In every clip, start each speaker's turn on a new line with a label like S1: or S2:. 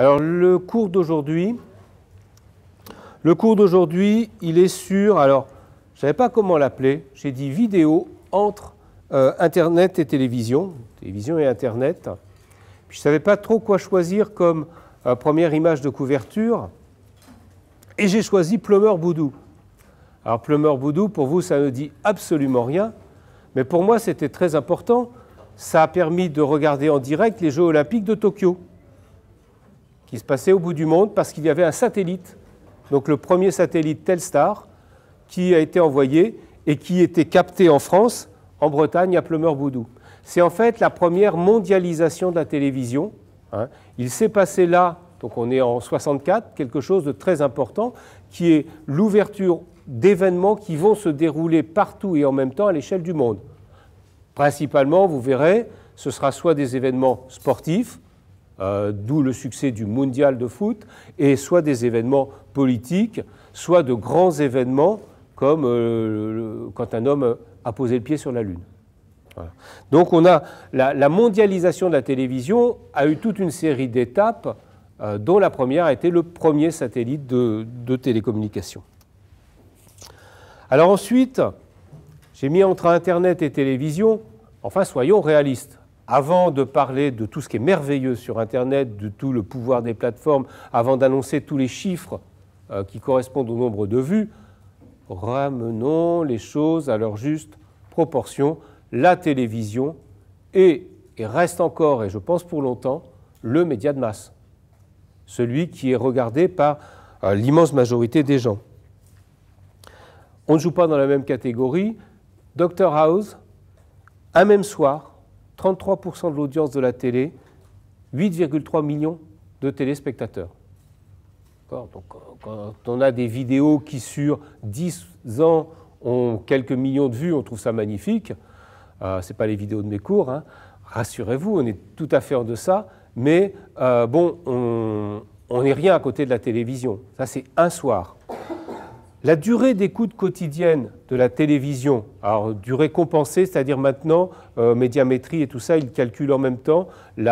S1: Alors le cours d'aujourd'hui, le cours d'aujourd'hui, il est sur, alors je ne savais pas comment l'appeler, j'ai dit vidéo entre euh, Internet et télévision, télévision et Internet. je ne savais pas trop quoi choisir comme euh, première image de couverture, et j'ai choisi Plumeur Boudou. Alors Plumeur Boudou, pour vous, ça ne dit absolument rien, mais pour moi, c'était très important. Ça a permis de regarder en direct les Jeux olympiques de Tokyo qui se passait au bout du monde parce qu'il y avait un satellite, donc le premier satellite Telstar, qui a été envoyé et qui était capté en France, en Bretagne, à Plumeur-Boudou. C'est en fait la première mondialisation de la télévision. Hein. Il s'est passé là, donc on est en 64, quelque chose de très important, qui est l'ouverture d'événements qui vont se dérouler partout et en même temps à l'échelle du monde. Principalement, vous verrez, ce sera soit des événements sportifs, euh, d'où le succès du mondial de foot, et soit des événements politiques, soit de grands événements comme euh, quand un homme a posé le pied sur la Lune. Donc on a la, mondialisation de la télévision a eu toute une série d'étapes, euh, dont la première a été le premier satellite de, de télécommunication. Alors ensuite, j'ai mis entre Internet et télévision, enfin soyons réalistes avant de parler de tout ce qui est merveilleux sur Internet, de tout le pouvoir des plateformes, avant d'annoncer tous les chiffres euh, qui correspondent au nombre de vues, ramenons les choses à leur juste proportion. La télévision est et reste encore, et je pense pour longtemps, le média de masse, celui qui est regardé par euh, l'immense majorité des gens. On ne joue pas dans la même catégorie. Dr House, un même soir, 33% de l'audience de la télé, 8,3 millions de téléspectateurs. Donc, euh, quand on a des vidéos qui, sur 10 ans, ont quelques millions de vues, on trouve ça magnifique. Euh, Ce n'est pas les vidéos de mes cours, hein. rassurez-vous, on est tout à fait en deçà. Mais euh, bon, on n'est rien à côté de la télévision. Ça, c'est un soir. La durée d'écoute quotidienne de la télévision, alors durée compensée, c'est-à-dire maintenant, euh, médiamétrie et tout ça, ils calculent en même temps les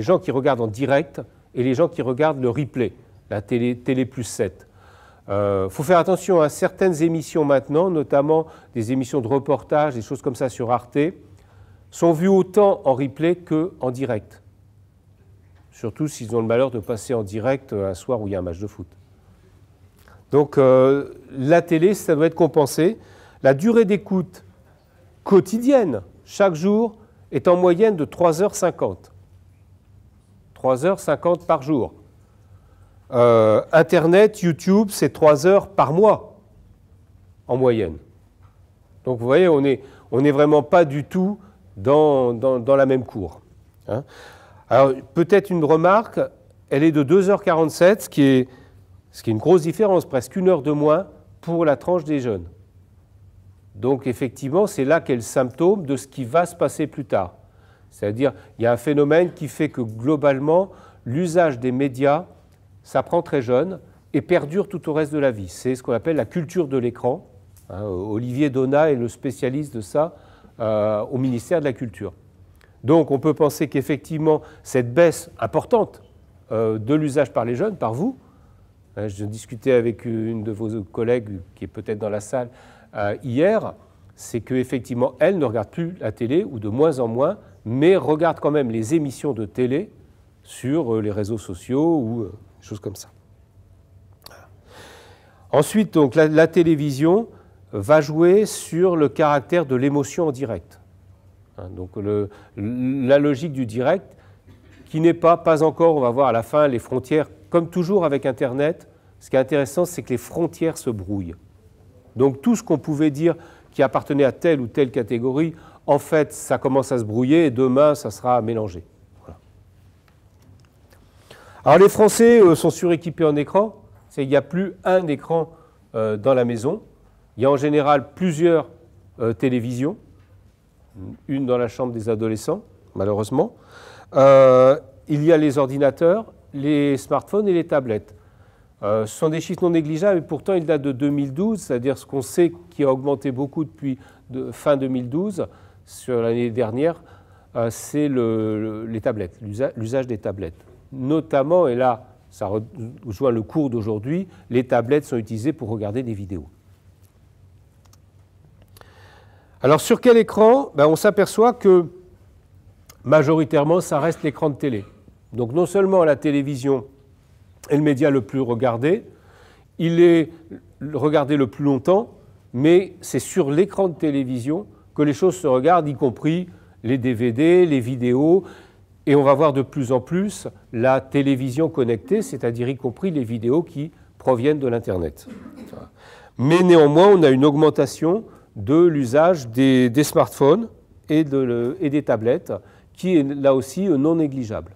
S1: gens qui regardent en direct et les gens qui regardent le replay, la télé, plus 7. Il euh, faut faire attention à certaines émissions maintenant, notamment des émissions de reportage, des choses comme ça sur Arte, sont vues autant en replay qu'en direct. Surtout s'ils ont le malheur de passer en direct euh, un soir où il y a un match de foot. Donc euh, la télé, ça doit être compensé. La durée d'écoute quotidienne, chaque jour, est en moyenne de 3h50. 3h50 par jour. Euh, Internet, YouTube, c'est 3 h par mois en moyenne. Donc vous voyez, on n'est on est vraiment pas du tout dans, la même cour. Hein. Alors peut-être une remarque, elle est de 2h47, ce qui est ce qui est une grosse différence, presque une heure de moins pour la tranche des jeunes. Donc effectivement, c'est là qu'est le symptôme de ce qui va se passer plus tard. C'est-à-dire, il y a un phénomène qui fait que globalement, l'usage des médias s'apprend très jeune et perdure tout au reste de la vie. C'est ce qu'on appelle la culture de l'écran. Hein. Olivier Donat est le spécialiste de ça euh, au ministère de la Culture. Donc on peut penser qu'effectivement, cette baisse importante euh, de l'usage par les jeunes, par vous, euh, je discutais avec une de vos collègues qui est peut-être dans la salle euh, hier, c'est qu'effectivement, elle ne regarde plus la télé, ou de moins en moins, mais regarde quand même les émissions de télé sur euh, les réseaux sociaux ou des choses comme ça. Ensuite, donc, la, télévision va jouer sur le caractère de l'émotion en direct. Hein, donc la logique du direct, qui n'est pas, pas encore, on va voir à la fin, les frontières comme toujours avec Internet, ce qui est intéressant, c'est que les frontières se brouillent. Donc tout ce qu'on pouvait dire qui appartenait à telle ou telle catégorie, en fait, ça commence à se brouiller et demain, ça sera mélangé. Alors les Français euh, sont suréquipés en écran. Il n'y a plus un écran euh, dans la maison. Il y a en général plusieurs euh, télévisions, une dans la chambre des adolescents, malheureusement. il y a les ordinateurs les smartphones et les tablettes. Euh, ce sont des chiffres non négligeables et pourtant ils datent de 2012, c'est-à-dire ce qu'on sait qui a augmenté beaucoup depuis fin 2012 sur l'année dernière, euh, c'est les tablettes, l'usage des tablettes. Notamment, et là ça rejoint le cours d'aujourd'hui, les tablettes sont utilisées pour regarder des vidéos. Alors sur quel écran ben, On s'aperçoit que majoritairement ça reste l'écran de télé. Donc non seulement la télévision est le média le plus regardé, il est regardé le plus longtemps, mais c'est sur l'écran de télévision que les choses se regardent, y compris les DVD, les vidéos, et on va voir de plus en plus la télévision connectée, c'est-à-dire y compris les vidéos qui proviennent de l'Internet. Mais néanmoins, on a une augmentation de l'usage des, smartphones et des tablettes qui est là aussi non négligeable.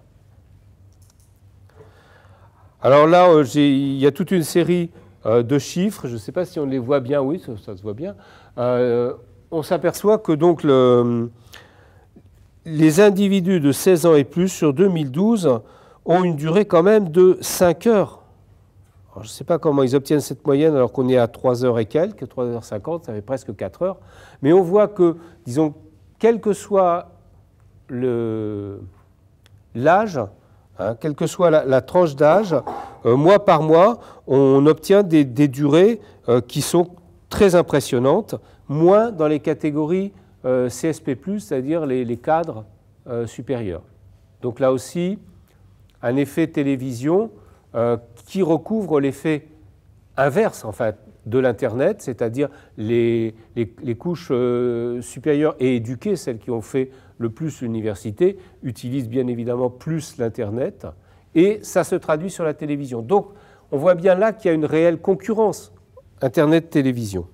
S1: Alors là, euh, il y a toute une série euh, de chiffres. Je ne sais pas si on les voit bien. Oui, ça, se voit bien. Euh, on s'aperçoit que donc les individus de 16 ans et plus sur 2012 ont une durée quand même de 5 heures. je ne sais pas comment ils obtiennent cette moyenne alors qu'on est à 3 heures et quelques, 3h50, ça fait presque 4 heures. Mais on voit que, disons, quel que soit l'âge, Hein. quelle que soit la, tranche d'âge, euh, mois par mois, on obtient des, durées euh, qui sont très impressionnantes, moins dans les catégories euh, CSP, c'est-à-dire les, cadres supérieurs. Donc là aussi, un effet télévision qui recouvre l'effet inverse, en fait, de l'Internet, c'est-à-dire les, couches supérieures et éduquées, celles qui ont fait le plus l'université, utilise bien évidemment plus l'Internet, et ça se traduit sur la télévision. Donc, on voit bien là qu'il y a une réelle concurrence Internet-télévision.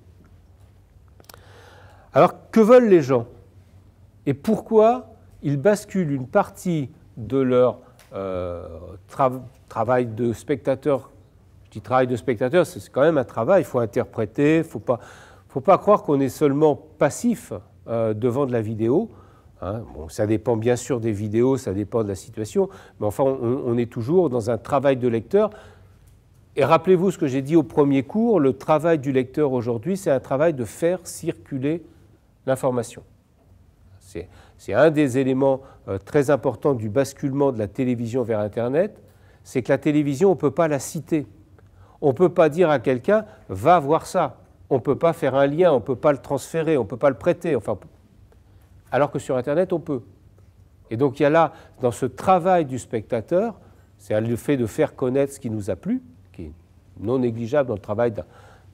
S1: Alors, que veulent les gens Et pourquoi ils basculent une partie de leur euh, travail de spectateur Je dis travail de spectateur, c'est quand même un travail, il faut interpréter, il ne faut pas croire qu'on est seulement passif euh, devant de la vidéo. Hein, bon, ça dépend bien sûr des vidéos, ça dépend de la situation, mais enfin, on, est toujours dans un travail de lecteur. Et rappelez-vous ce que j'ai dit au premier cours, le travail du lecteur aujourd'hui, c'est un travail de faire circuler l'information. C'est un des éléments euh, très importants du basculement de la télévision vers Internet, c'est que la télévision, on ne peut pas la citer. On ne peut pas dire à quelqu'un, va voir ça. On ne peut pas faire un lien, on ne peut pas le transférer, on ne peut pas le prêter. Enfin, alors que sur Internet, on peut. Et donc il y a là, dans ce travail du spectateur, c'est le fait de faire connaître ce qui nous a plu, qui est non négligeable dans le travail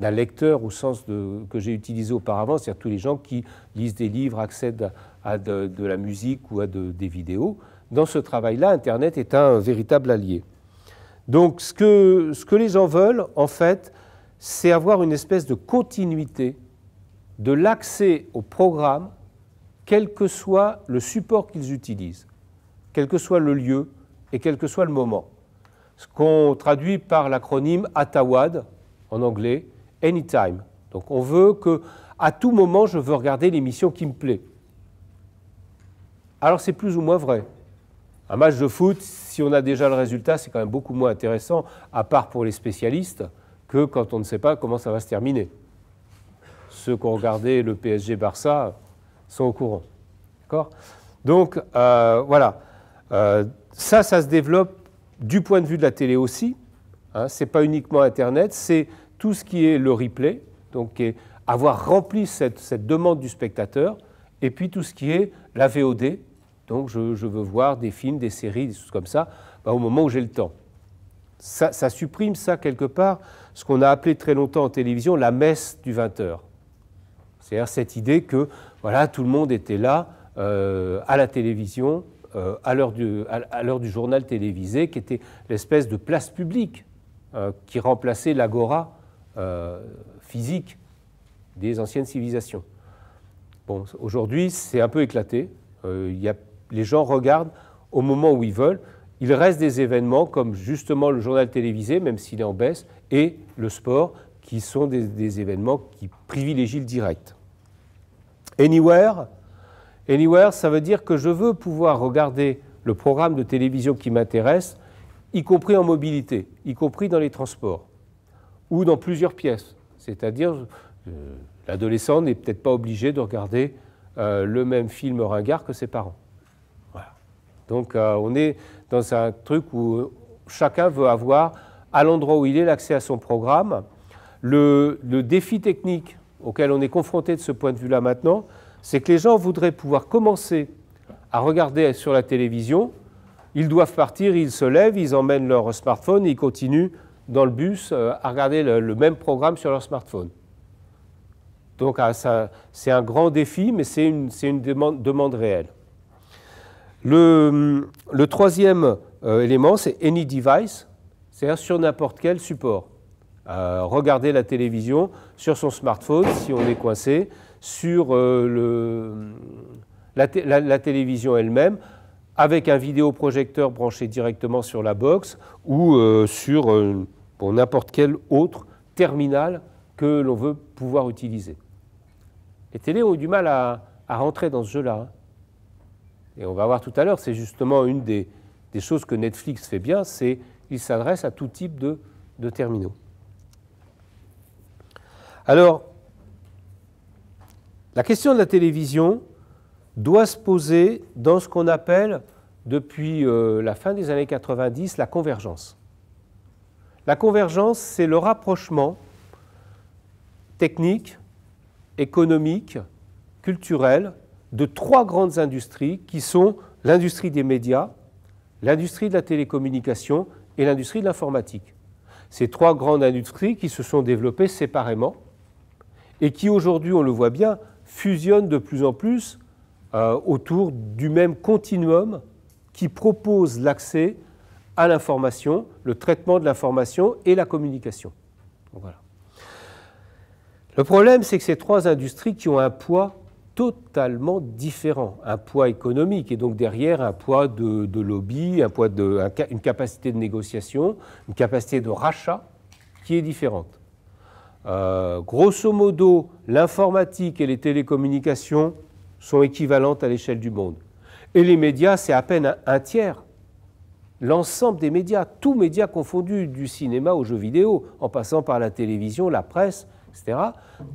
S1: d'un lecteur au sens que j'ai utilisé auparavant, c'est-à-dire tous les gens qui lisent des livres, accèdent à de, la musique ou à des vidéos. Dans ce travail-là, Internet est un véritable allié. Donc ce que, ce que les gens veulent, en fait, c'est avoir une espèce de continuité de l'accès au programme quel que soit le support qu'ils utilisent, quel que soit le lieu et quel que soit le moment. Ce qu'on traduit par l'acronyme ATAWAD en anglais, Anytime. Donc on veut que, à tout moment, je veux regarder l'émission qui me plaît. Alors c'est plus ou moins vrai. Un match de foot, si on a déjà le résultat, c'est quand même beaucoup moins intéressant, à part pour les spécialistes, que quand on ne sait pas comment ça va se terminer. Ceux qui ont regardé le PSG-Barça, sont au courant. D'accord Donc, euh, voilà. Euh, ça, ça se développe du point de vue de la télé aussi. Hein, ce n'est pas uniquement Internet, c'est tout ce qui est le replay, donc avoir rempli cette, demande du spectateur, et puis tout ce qui est la VOD, donc je, veux voir des films, des séries, des choses comme ça, bah, au moment où j'ai le temps. Ça, ça, supprime ça quelque part, ce qu'on a appelé très longtemps en télévision la messe du 20h. C'est-à-dire cette idée que voilà, tout le monde était là euh, à la télévision, euh, à l'heure du, journal télévisé, qui était l'espèce de place publique euh, qui remplaçait l'agora physique des anciennes civilisations. Bon, aujourd'hui, c'est un peu éclaté. les gens regardent au moment où ils veulent. Il reste des événements comme justement le journal télévisé, même s'il est en baisse, et le sport, qui sont des, des événements qui privilégient le direct. Anywhere, anywhere, ça veut dire que je veux pouvoir regarder le programme de télévision qui m'intéresse, y compris en mobilité, y compris dans les transports, ou dans plusieurs pièces. C'est-à-dire, euh, l'adolescent n'est peut-être pas obligé de regarder euh, le même film ringard que ses parents. Donc euh, on est dans un truc où chacun veut avoir, à l'endroit où il est, l'accès à son programme. le défi technique auquel on est confronté de ce point de vue-là maintenant, c'est que les gens voudraient pouvoir commencer à regarder sur la télévision, ils doivent partir, ils se lèvent, ils emmènent leur smartphone, et ils continuent dans le bus euh, à regarder le, même programme sur leur smartphone. Donc ah, c'est un grand défi, mais c'est une, demande, réelle. Le, troisième euh, élément, c'est Any Device, c'est-à-dire sur n'importe quel support regarder la télévision sur son smartphone si on est coincé, sur euh, la, télévision elle-même avec un vidéoprojecteur branché directement sur la box ou euh, sur euh, pour n'importe quel autre terminal que l'on veut pouvoir utiliser. Les télé ont du mal à, rentrer dans ce jeu-là. Hein. Et on va voir tout à l'heure, c'est justement une des, choses que Netflix fait bien, c'est qu'il s'adresse à tout type de terminaux. Alors, la question de la télévision doit se poser dans ce qu'on appelle, depuis euh, la fin des années 90, la convergence. La convergence, c'est le rapprochement technique, économique, culturel de trois grandes industries qui sont l'industrie des médias, l'industrie de la télécommunication et l'industrie de l'informatique. Ces trois grandes industries qui se sont développées séparément et qui aujourd'hui, on le voit bien, fusionnent de plus en plus euh, autour du même continuum qui propose l'accès à l'information, le traitement de l'information et la communication. Le problème, c'est que ces trois industries qui ont un poids totalement différent, un poids économique et donc derrière un poids de, lobby, un poids une capacité de négociation, une capacité de rachat qui est différente. Euh, grosso modo, l'informatique et les télécommunications sont équivalentes à l'échelle du monde. Et les médias, c'est à peine un, tiers. L'ensemble des médias, tous médias confondus, du cinéma aux jeux vidéo, en passant par la télévision, la presse, etc.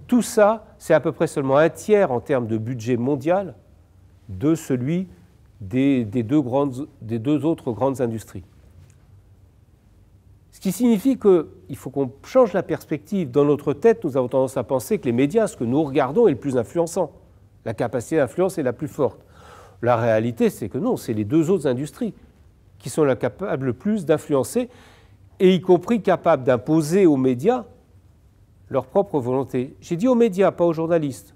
S1: Tout ça, c'est à peu près seulement un tiers en termes de budget mondial de celui des, deux, grandes, des deux autres grandes industries. Ce qui signifie qu'il faut qu'on change la perspective. Dans notre tête, nous avons tendance à penser que les médias, ce que nous regardons, est le plus influençant. La capacité d'influence est la plus forte. La réalité, c'est que non, c'est les deux autres industries qui sont capables le plus d'influencer, et y compris capables d'imposer aux médias leur propre volonté. J'ai dit aux médias, pas aux journalistes.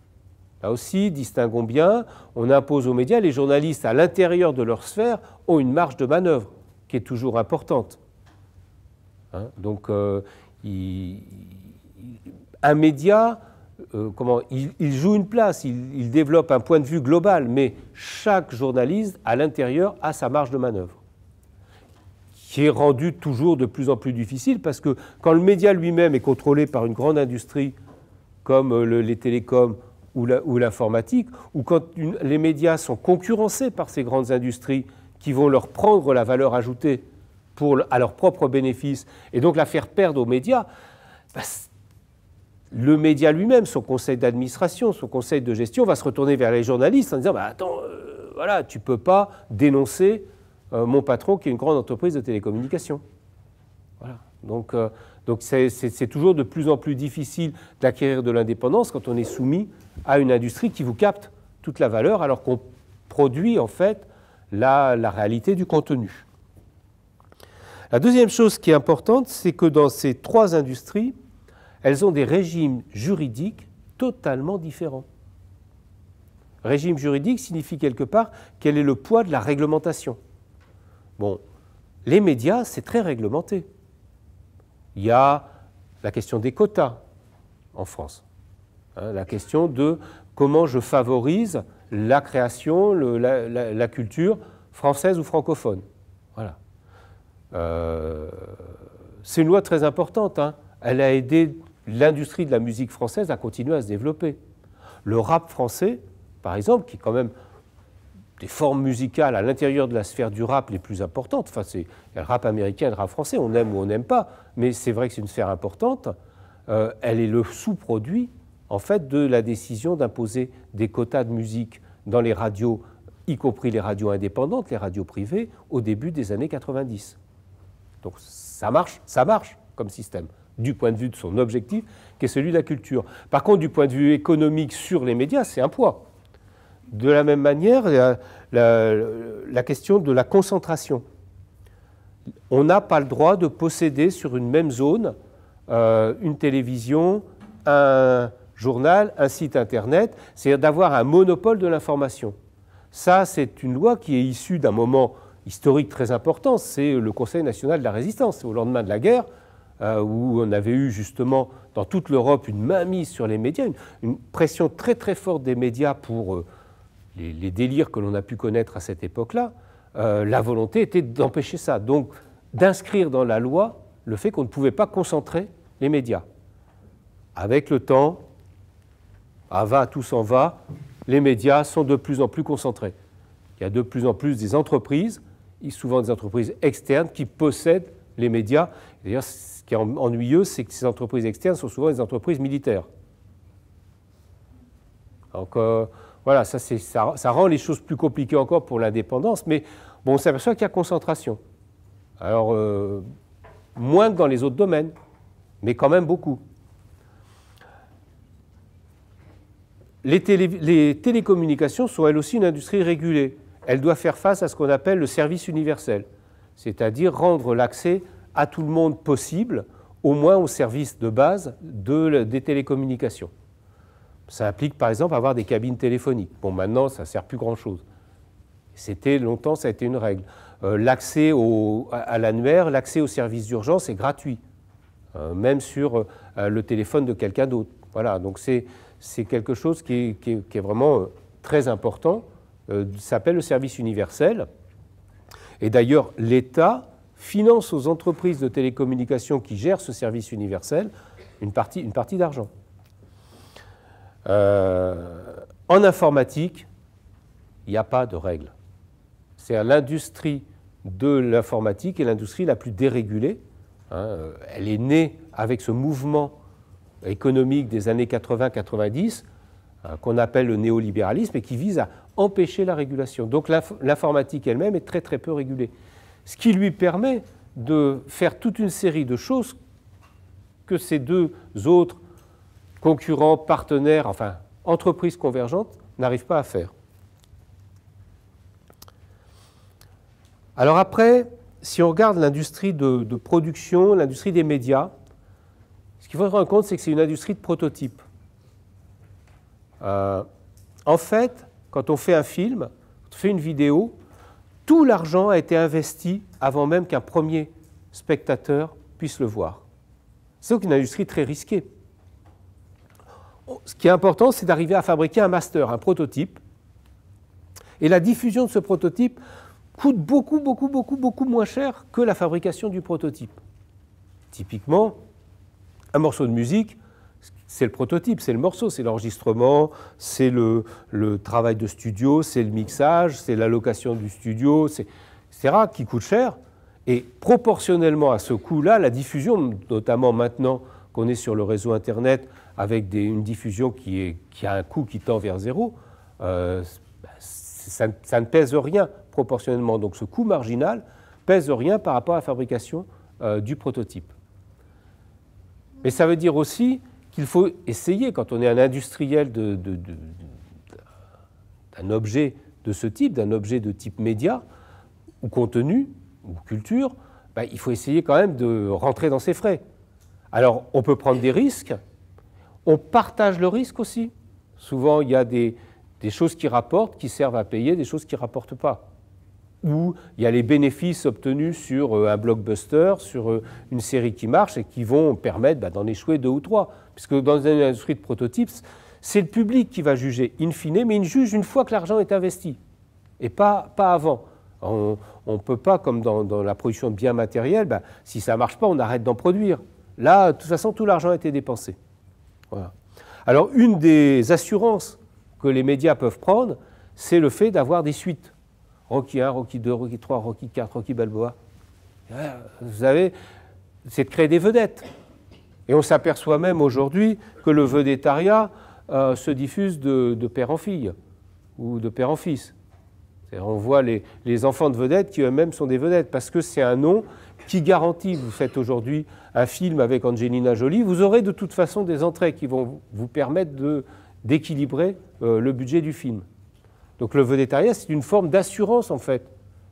S1: Là aussi, distinguons bien, on impose aux médias, les journalistes à l'intérieur de leur sphère ont une marge de manœuvre qui est toujours importante. Hein, donc, euh, un média, euh, comment, il, joue une place, il, développe un point de vue global, mais chaque journaliste, à l'intérieur, a sa marge de manœuvre, qui est rendue toujours de plus en plus difficile, parce que quand le média lui-même est contrôlé par une grande industrie, comme euh, les télécoms, ou l'informatique, ou quand les médias sont concurrencés par ces grandes industries qui vont leur prendre la valeur ajoutée pour, à leur propre bénéfice, et donc la faire perdre aux médias, bah, le média lui-même, son conseil d'administration, son conseil de gestion, va se retourner vers les journalistes en disant bah, Attends, euh, voilà, tu ne peux pas dénoncer euh, mon patron qui est une grande entreprise de télécommunications. Donc, euh, c'est toujours de plus en plus difficile d'acquérir de l'indépendance quand on est soumis à une industrie qui vous capte toute la valeur alors qu'on produit en fait la réalité du contenu. La deuxième chose qui est importante, c'est que dans ces trois industries, elles ont des régimes juridiques totalement différents. Régime juridique signifie quelque part quel est le poids de la réglementation. Bon, les médias, c'est très réglementé. Il y a la question des quotas en France, hein, la question de comment je favorise la création, la culture française ou francophone. Euh, c'est une loi très importante. Hein. Elle a aidé l'industrie de la musique française à continuer à se développer. Le rap français, par exemple, qui est quand même des formes musicales à l'intérieur de la sphère du rap les plus importantes, enfin c'est le rap américain et le rap français, on aime ou on n'aime pas, mais c'est vrai que c'est une sphère importante, euh, elle est le sous-produit en fait de la décision d'imposer des quotas de musique dans les radios, y compris les radios indépendantes, les radios privées, au début des années 90. Donc ça marche, ça marche comme système du point de vue de son objectif, qui est celui de la culture. Par contre, du point de vue économique sur les médias, c'est un poids. De la même manière, la, question de la concentration. On n'a pas le droit de posséder sur une même zone euh, une télévision, un journal, un site Internet, c'est-à-dire d'avoir un monopole de l'information. Ça, c'est une loi qui est issue d'un moment historique très important, c'est le Conseil national de la résistance. Au lendemain de la guerre, euh, où on avait eu justement dans toute l'Europe une mainmise sur les médias, une, pression très très forte des médias pour euh, les, délires que l'on a pu connaître à cette époque-là, euh, la volonté était d'empêcher ça. Donc d'inscrire dans la loi le fait qu'on ne pouvait pas concentrer les médias. Avec le temps, à ah, va, tout s'en va, les médias sont de plus en plus concentrés. Il y a de plus en plus des entreprises souvent des entreprises externes qui possèdent les médias. D'ailleurs, ce qui est ennuyeux, c'est que ces entreprises externes sont souvent des entreprises militaires. Donc euh, voilà, ça, rend les choses plus compliquées encore pour l'indépendance, mais bon, on s'aperçoit qu'il y a concentration. Alors, euh, moins que dans les autres domaines, mais quand même beaucoup. les, télécommunications sont elles aussi une industrie régulée elle doit faire face à ce qu'on appelle le service universel, c'est-à-dire rendre l'accès à tout le monde possible, au moins au service de base des télécommunications. Ça implique par exemple avoir des cabines téléphoniques. Bon, maintenant, ça ne sert plus grand-chose. C'était longtemps, ça a été une règle. Euh, l'accès à, l'annuaire, l'accès aux services d'urgence est gratuit, hein, même sur euh, le téléphone de quelqu'un d'autre. Voilà, donc c'est quelque chose qui est vraiment euh, très important. Euh, s'appelle le service universel. Et d'ailleurs, l'État finance aux entreprises de télécommunications qui gèrent ce service universel une partie, une partie d'argent. Euh, en informatique, il n'y a pas de règles. C'est l'industrie de l'informatique est l'industrie la plus dérégulée. Hein, euh, elle est née avec ce mouvement économique des années 80-90 hein, qu'on appelle le néolibéralisme et qui vise à empêcher la régulation. Donc l'informatique elle-même est très très peu régulée. Ce qui lui permet de faire toute une série de choses que ces deux autres concurrents, partenaires, enfin entreprises convergentes n'arrivent pas à faire. Alors après, si on regarde l'industrie de, production, l'industrie des médias, ce qu'il faut se rendre compte, c'est que c'est une industrie de prototype. Euh, en fait, quand on fait un film, on fait une vidéo, tout l'argent a été investi avant même qu'un premier spectateur puisse le voir. C'est donc une industrie très risquée. Ce qui est important, c'est d'arriver à fabriquer un master, un prototype. Et la diffusion de ce prototype coûte beaucoup, beaucoup, beaucoup, beaucoup moins cher que la fabrication du prototype. Typiquement, un morceau de musique, c'est le prototype, c'est le morceau, c'est l'enregistrement, c'est le, travail de studio, c'est le mixage, c'est l'allocation du studio, etc., qui coûte cher. Et proportionnellement à ce coût-là, la diffusion, notamment maintenant qu'on est sur le réseau Internet, avec une diffusion qui, a un coût qui tend vers zéro, euh, ça, ne pèse rien proportionnellement. Donc ce coût marginal pèse rien par rapport à la fabrication euh, du prototype. Mais ça veut dire aussi qu'il faut essayer quand on est un industriel d'un objet de ce type, d'un objet de type média, ou contenu, ou culture, ben, il faut essayer quand même de rentrer dans ses frais. Alors, on peut prendre des risques, on partage le risque aussi. Souvent, il y a des, des choses qui rapportent, qui servent à payer, des choses qui ne rapportent pas où il y a les bénéfices obtenus sur euh, un blockbuster, sur euh, une série qui marche et qui vont permettre bah, d'en échouer deux ou trois. Puisque dans une industrie de prototypes, c'est le public qui va juger in fine, mais il juge une fois que l'argent est investi et pas, pas avant. On ne peut pas, comme dans, la production de biens matériels, bah, si ça ne marche pas, on arrête d'en produire. Là, de toute façon, tout l'argent a été dépensé. Alors, une des assurances que les médias peuvent prendre, c'est le fait d'avoir des suites. Rocky 1, Rocky 2, Rocky 3, Rocky 4, Rocky Balboa. Vous savez, c'est de créer des vedettes. Et on s'aperçoit même aujourd'hui que le vedettariat euh, se diffuse de, père en fille ou de père en fils. On voit les, enfants de vedettes qui eux-mêmes sont des vedettes parce que c'est un nom qui garantit, vous faites aujourd'hui un film avec Angelina Jolie, vous aurez de toute façon des entrées qui vont vous permettre d'équilibrer euh, le budget du film. Donc le védétariat, c'est une forme d'assurance en fait.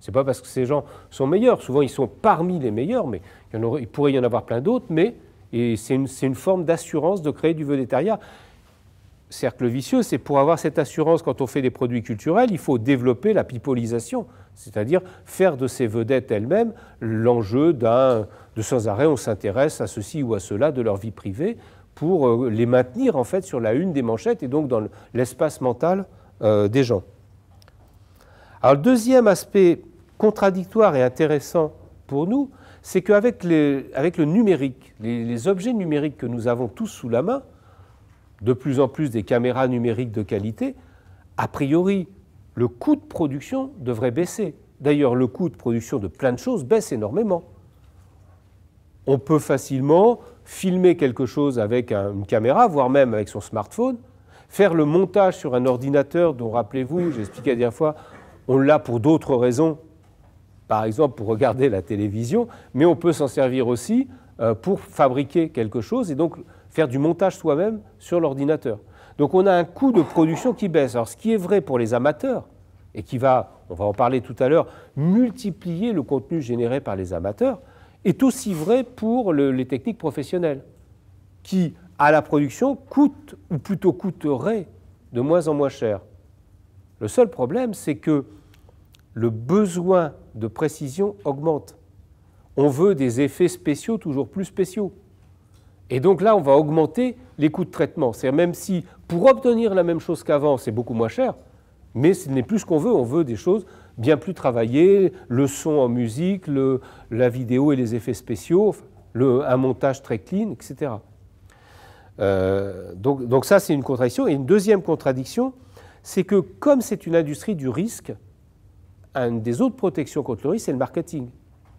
S1: C'est pas parce que ces gens sont meilleurs. Souvent, ils sont parmi les meilleurs, mais il, pourrait y en avoir plein d'autres. Mais c'est une, forme d'assurance de créer du védétariat. Cercle vicieux, c'est pour avoir cette assurance quand on fait des produits culturels, il faut développer la pipolisation, c'est-à-dire faire de ces vedettes elles-mêmes l'enjeu d'un. de sans arrêt, on s'intéresse à ceci ou à cela de leur vie privée pour euh, les maintenir en fait sur la une des manchettes et donc dans l'espace mental euh, des gens. Alors le deuxième aspect contradictoire et intéressant pour nous, c'est qu'avec le numérique, les, objets numériques que nous avons tous sous la main, de plus en plus des caméras numériques de qualité, a priori, le coût de production devrait baisser. D'ailleurs, le coût de production de plein de choses baisse énormément. On peut facilement filmer quelque chose avec une caméra, voire même avec son smartphone, faire le montage sur un ordinateur dont, rappelez-vous, j'expliquais la dernière fois, on l'a pour d'autres raisons, par exemple pour regarder la télévision, mais on peut s'en servir aussi euh, pour fabriquer quelque chose et donc faire du montage soi-même sur l'ordinateur. Donc on a un coût de production qui baisse. Alors ce qui est vrai pour les amateurs, et qui va, on va en parler tout à l'heure, multiplier le contenu généré par les amateurs, est aussi vrai pour les techniques professionnelles, qui, à la production, coûtent, ou plutôt coûteraient, de moins en moins cher. Le seul problème, c'est que le besoin de précision augmente. On veut des effets spéciaux toujours plus spéciaux. Et donc là, on va augmenter les coûts de traitement. C'est-à-dire même si pour obtenir la même chose qu'avant, c'est beaucoup moins cher, mais ce n'est plus ce qu'on veut. On veut des choses bien plus travaillées, le son en musique, la vidéo et les effets spéciaux, un montage très clean, etc. Euh, donc, donc ça, c'est une contradiction. Et une deuxième contradiction, c'est que comme c'est une industrie du risque, une des autres protections contre le risque, c'est le marketing.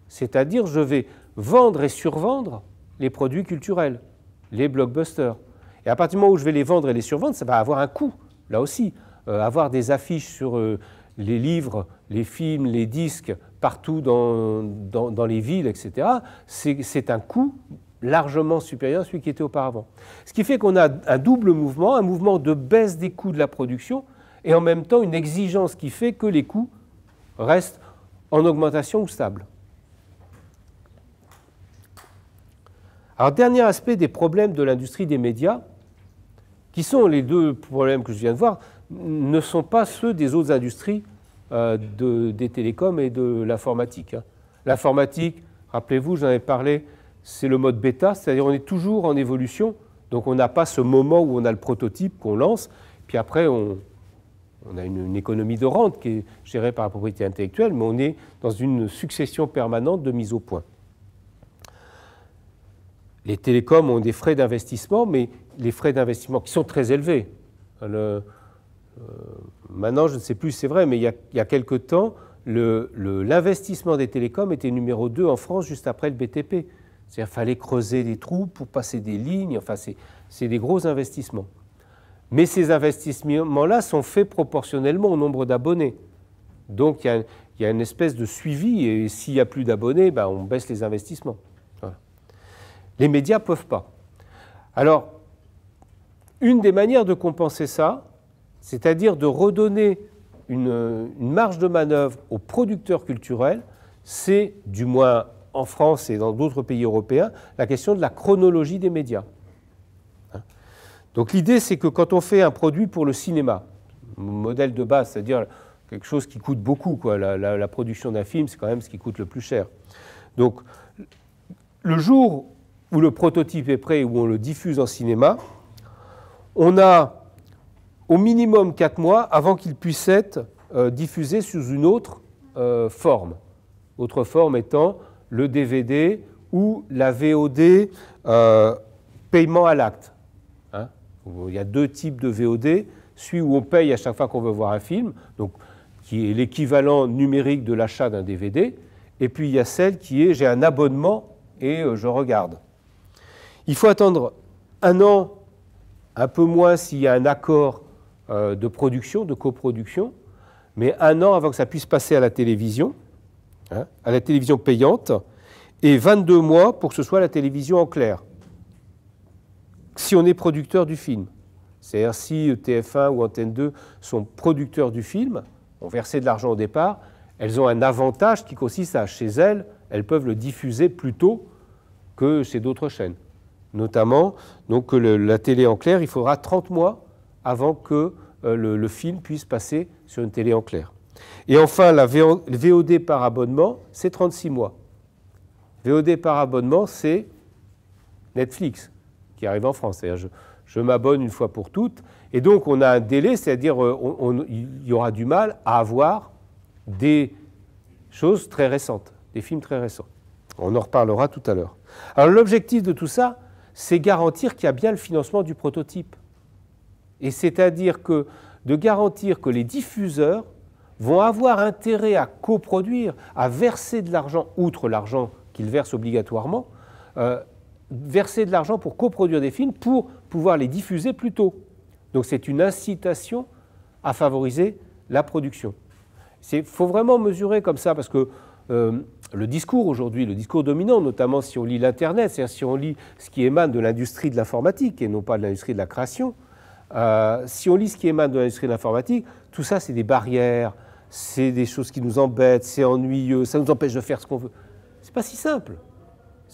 S1: C'est-à-dire, je vais vendre et survendre les produits culturels, les blockbusters. Et à partir du moment où je vais les vendre et les survendre, ça va avoir un coût, là aussi. Euh, avoir des affiches sur euh, les livres, les films, les disques, partout dans, dans, dans les villes, etc., c'est un coût largement supérieur à celui qui était auparavant. Ce qui fait qu'on a un double mouvement, un mouvement de baisse des coûts de la production et en même temps une exigence qui fait que les coûts restent en augmentation ou stables. Alors, dernier aspect des problèmes de l'industrie des médias, qui sont les deux problèmes que je viens de voir, ne sont pas ceux des autres industries euh, des télécoms et de l'informatique. Hein. L'informatique, rappelez-vous, j'en ai parlé, c'est le mode bêta, c'est-à-dire on est toujours en évolution, donc on n'a pas ce moment où on a le prototype qu'on lance, puis après on, on a une, économie de rente qui est gérée par la propriété intellectuelle, mais on est dans une succession permanente de mise au point. Les télécoms ont des frais d'investissement, mais les frais d'investissement qui sont très élevés. Euh, maintenant, je ne sais plus si c'est vrai, mais il y a, quelque temps, l'investissement des télécoms était numéro 2 en France juste après le BTP. C'est-à-dire fallait creuser des trous pour passer des lignes, enfin c'est des gros investissements. Mais ces investissements-là sont faits proportionnellement au nombre d'abonnés. Donc il y, a, une espèce de suivi, et s'il n'y a plus d'abonnés, ben, on baisse les investissements. Les médias ne peuvent pas. Alors, une des manières de compenser ça, c'est-à-dire de redonner une, marge de manœuvre aux producteurs culturels, c'est, du moins en France et dans d'autres pays européens, la question de la chronologie des médias. Donc l'idée, c'est que quand on fait un produit pour le cinéma, modèle de base, c'est-à-dire quelque chose qui coûte beaucoup, quoi. La, production d'un film, c'est quand même ce qui coûte le plus cher. Donc le jour où le prototype est prêt, où on le diffuse en cinéma, on a au minimum 4 mois avant qu'il puisse être euh, diffusé sous une autre euh, forme. Autre forme étant le DVD ou la VOD euh, paiement à l'acte. Il y a deux types de VOD, celui où on paye à chaque fois qu'on veut voir un film, qui est l'équivalent numérique de l'achat d'un DVD, et puis il y a celle qui est j'ai un abonnement et euh, je regarde. Il faut attendre un an, un peu moins s'il y a un accord euh, de production, de coproduction, mais un an avant que ça puisse passer à la télévision, hein, à la télévision payante, et 22 mois pour que ce soit la télévision en clair si on est producteur du film. C'est-à-dire si TF1 ou Antenne 2 sont producteurs du film, ont versé de l'argent au départ, elles ont un avantage qui consiste à, chez elles, elles peuvent le diffuser plus tôt que chez d'autres chaînes. Notamment, donc la télé en clair, il faudra 30 mois avant que euh, le, film puisse passer sur une télé en clair. Et enfin, la VOD par abonnement, c'est 36 mois. VOD par abonnement, c'est Netflix qui arrive en France. Je, je m'abonne une fois pour toutes. Et donc, on a un délai, c'est-à-dire euh, il y aura du mal à avoir des choses très récentes, des films très récents. On en reparlera tout à l'heure. Alors, l'objectif de tout ça, c'est garantir qu'il y a bien le financement du prototype. Et c'est-à-dire que de garantir que les diffuseurs vont avoir intérêt à coproduire, à verser de l'argent, outre l'argent qu'ils versent obligatoirement, euh, verser de l'argent pour coproduire des films pour pouvoir les diffuser plus tôt. Donc c'est une incitation à favoriser la production. Il faut vraiment mesurer comme ça parce que euh, le discours aujourd'hui, le discours dominant, notamment si on lit l'Internet, c'est-à-dire si on lit ce qui émane de l'industrie de l'informatique et non pas de l'industrie de la création, euh, si on lit ce qui émane de l'industrie de l'informatique, tout ça c'est des barrières, c'est des choses qui nous embêtent, c'est ennuyeux, ça nous empêche de faire ce qu'on veut. C'est pas si simple.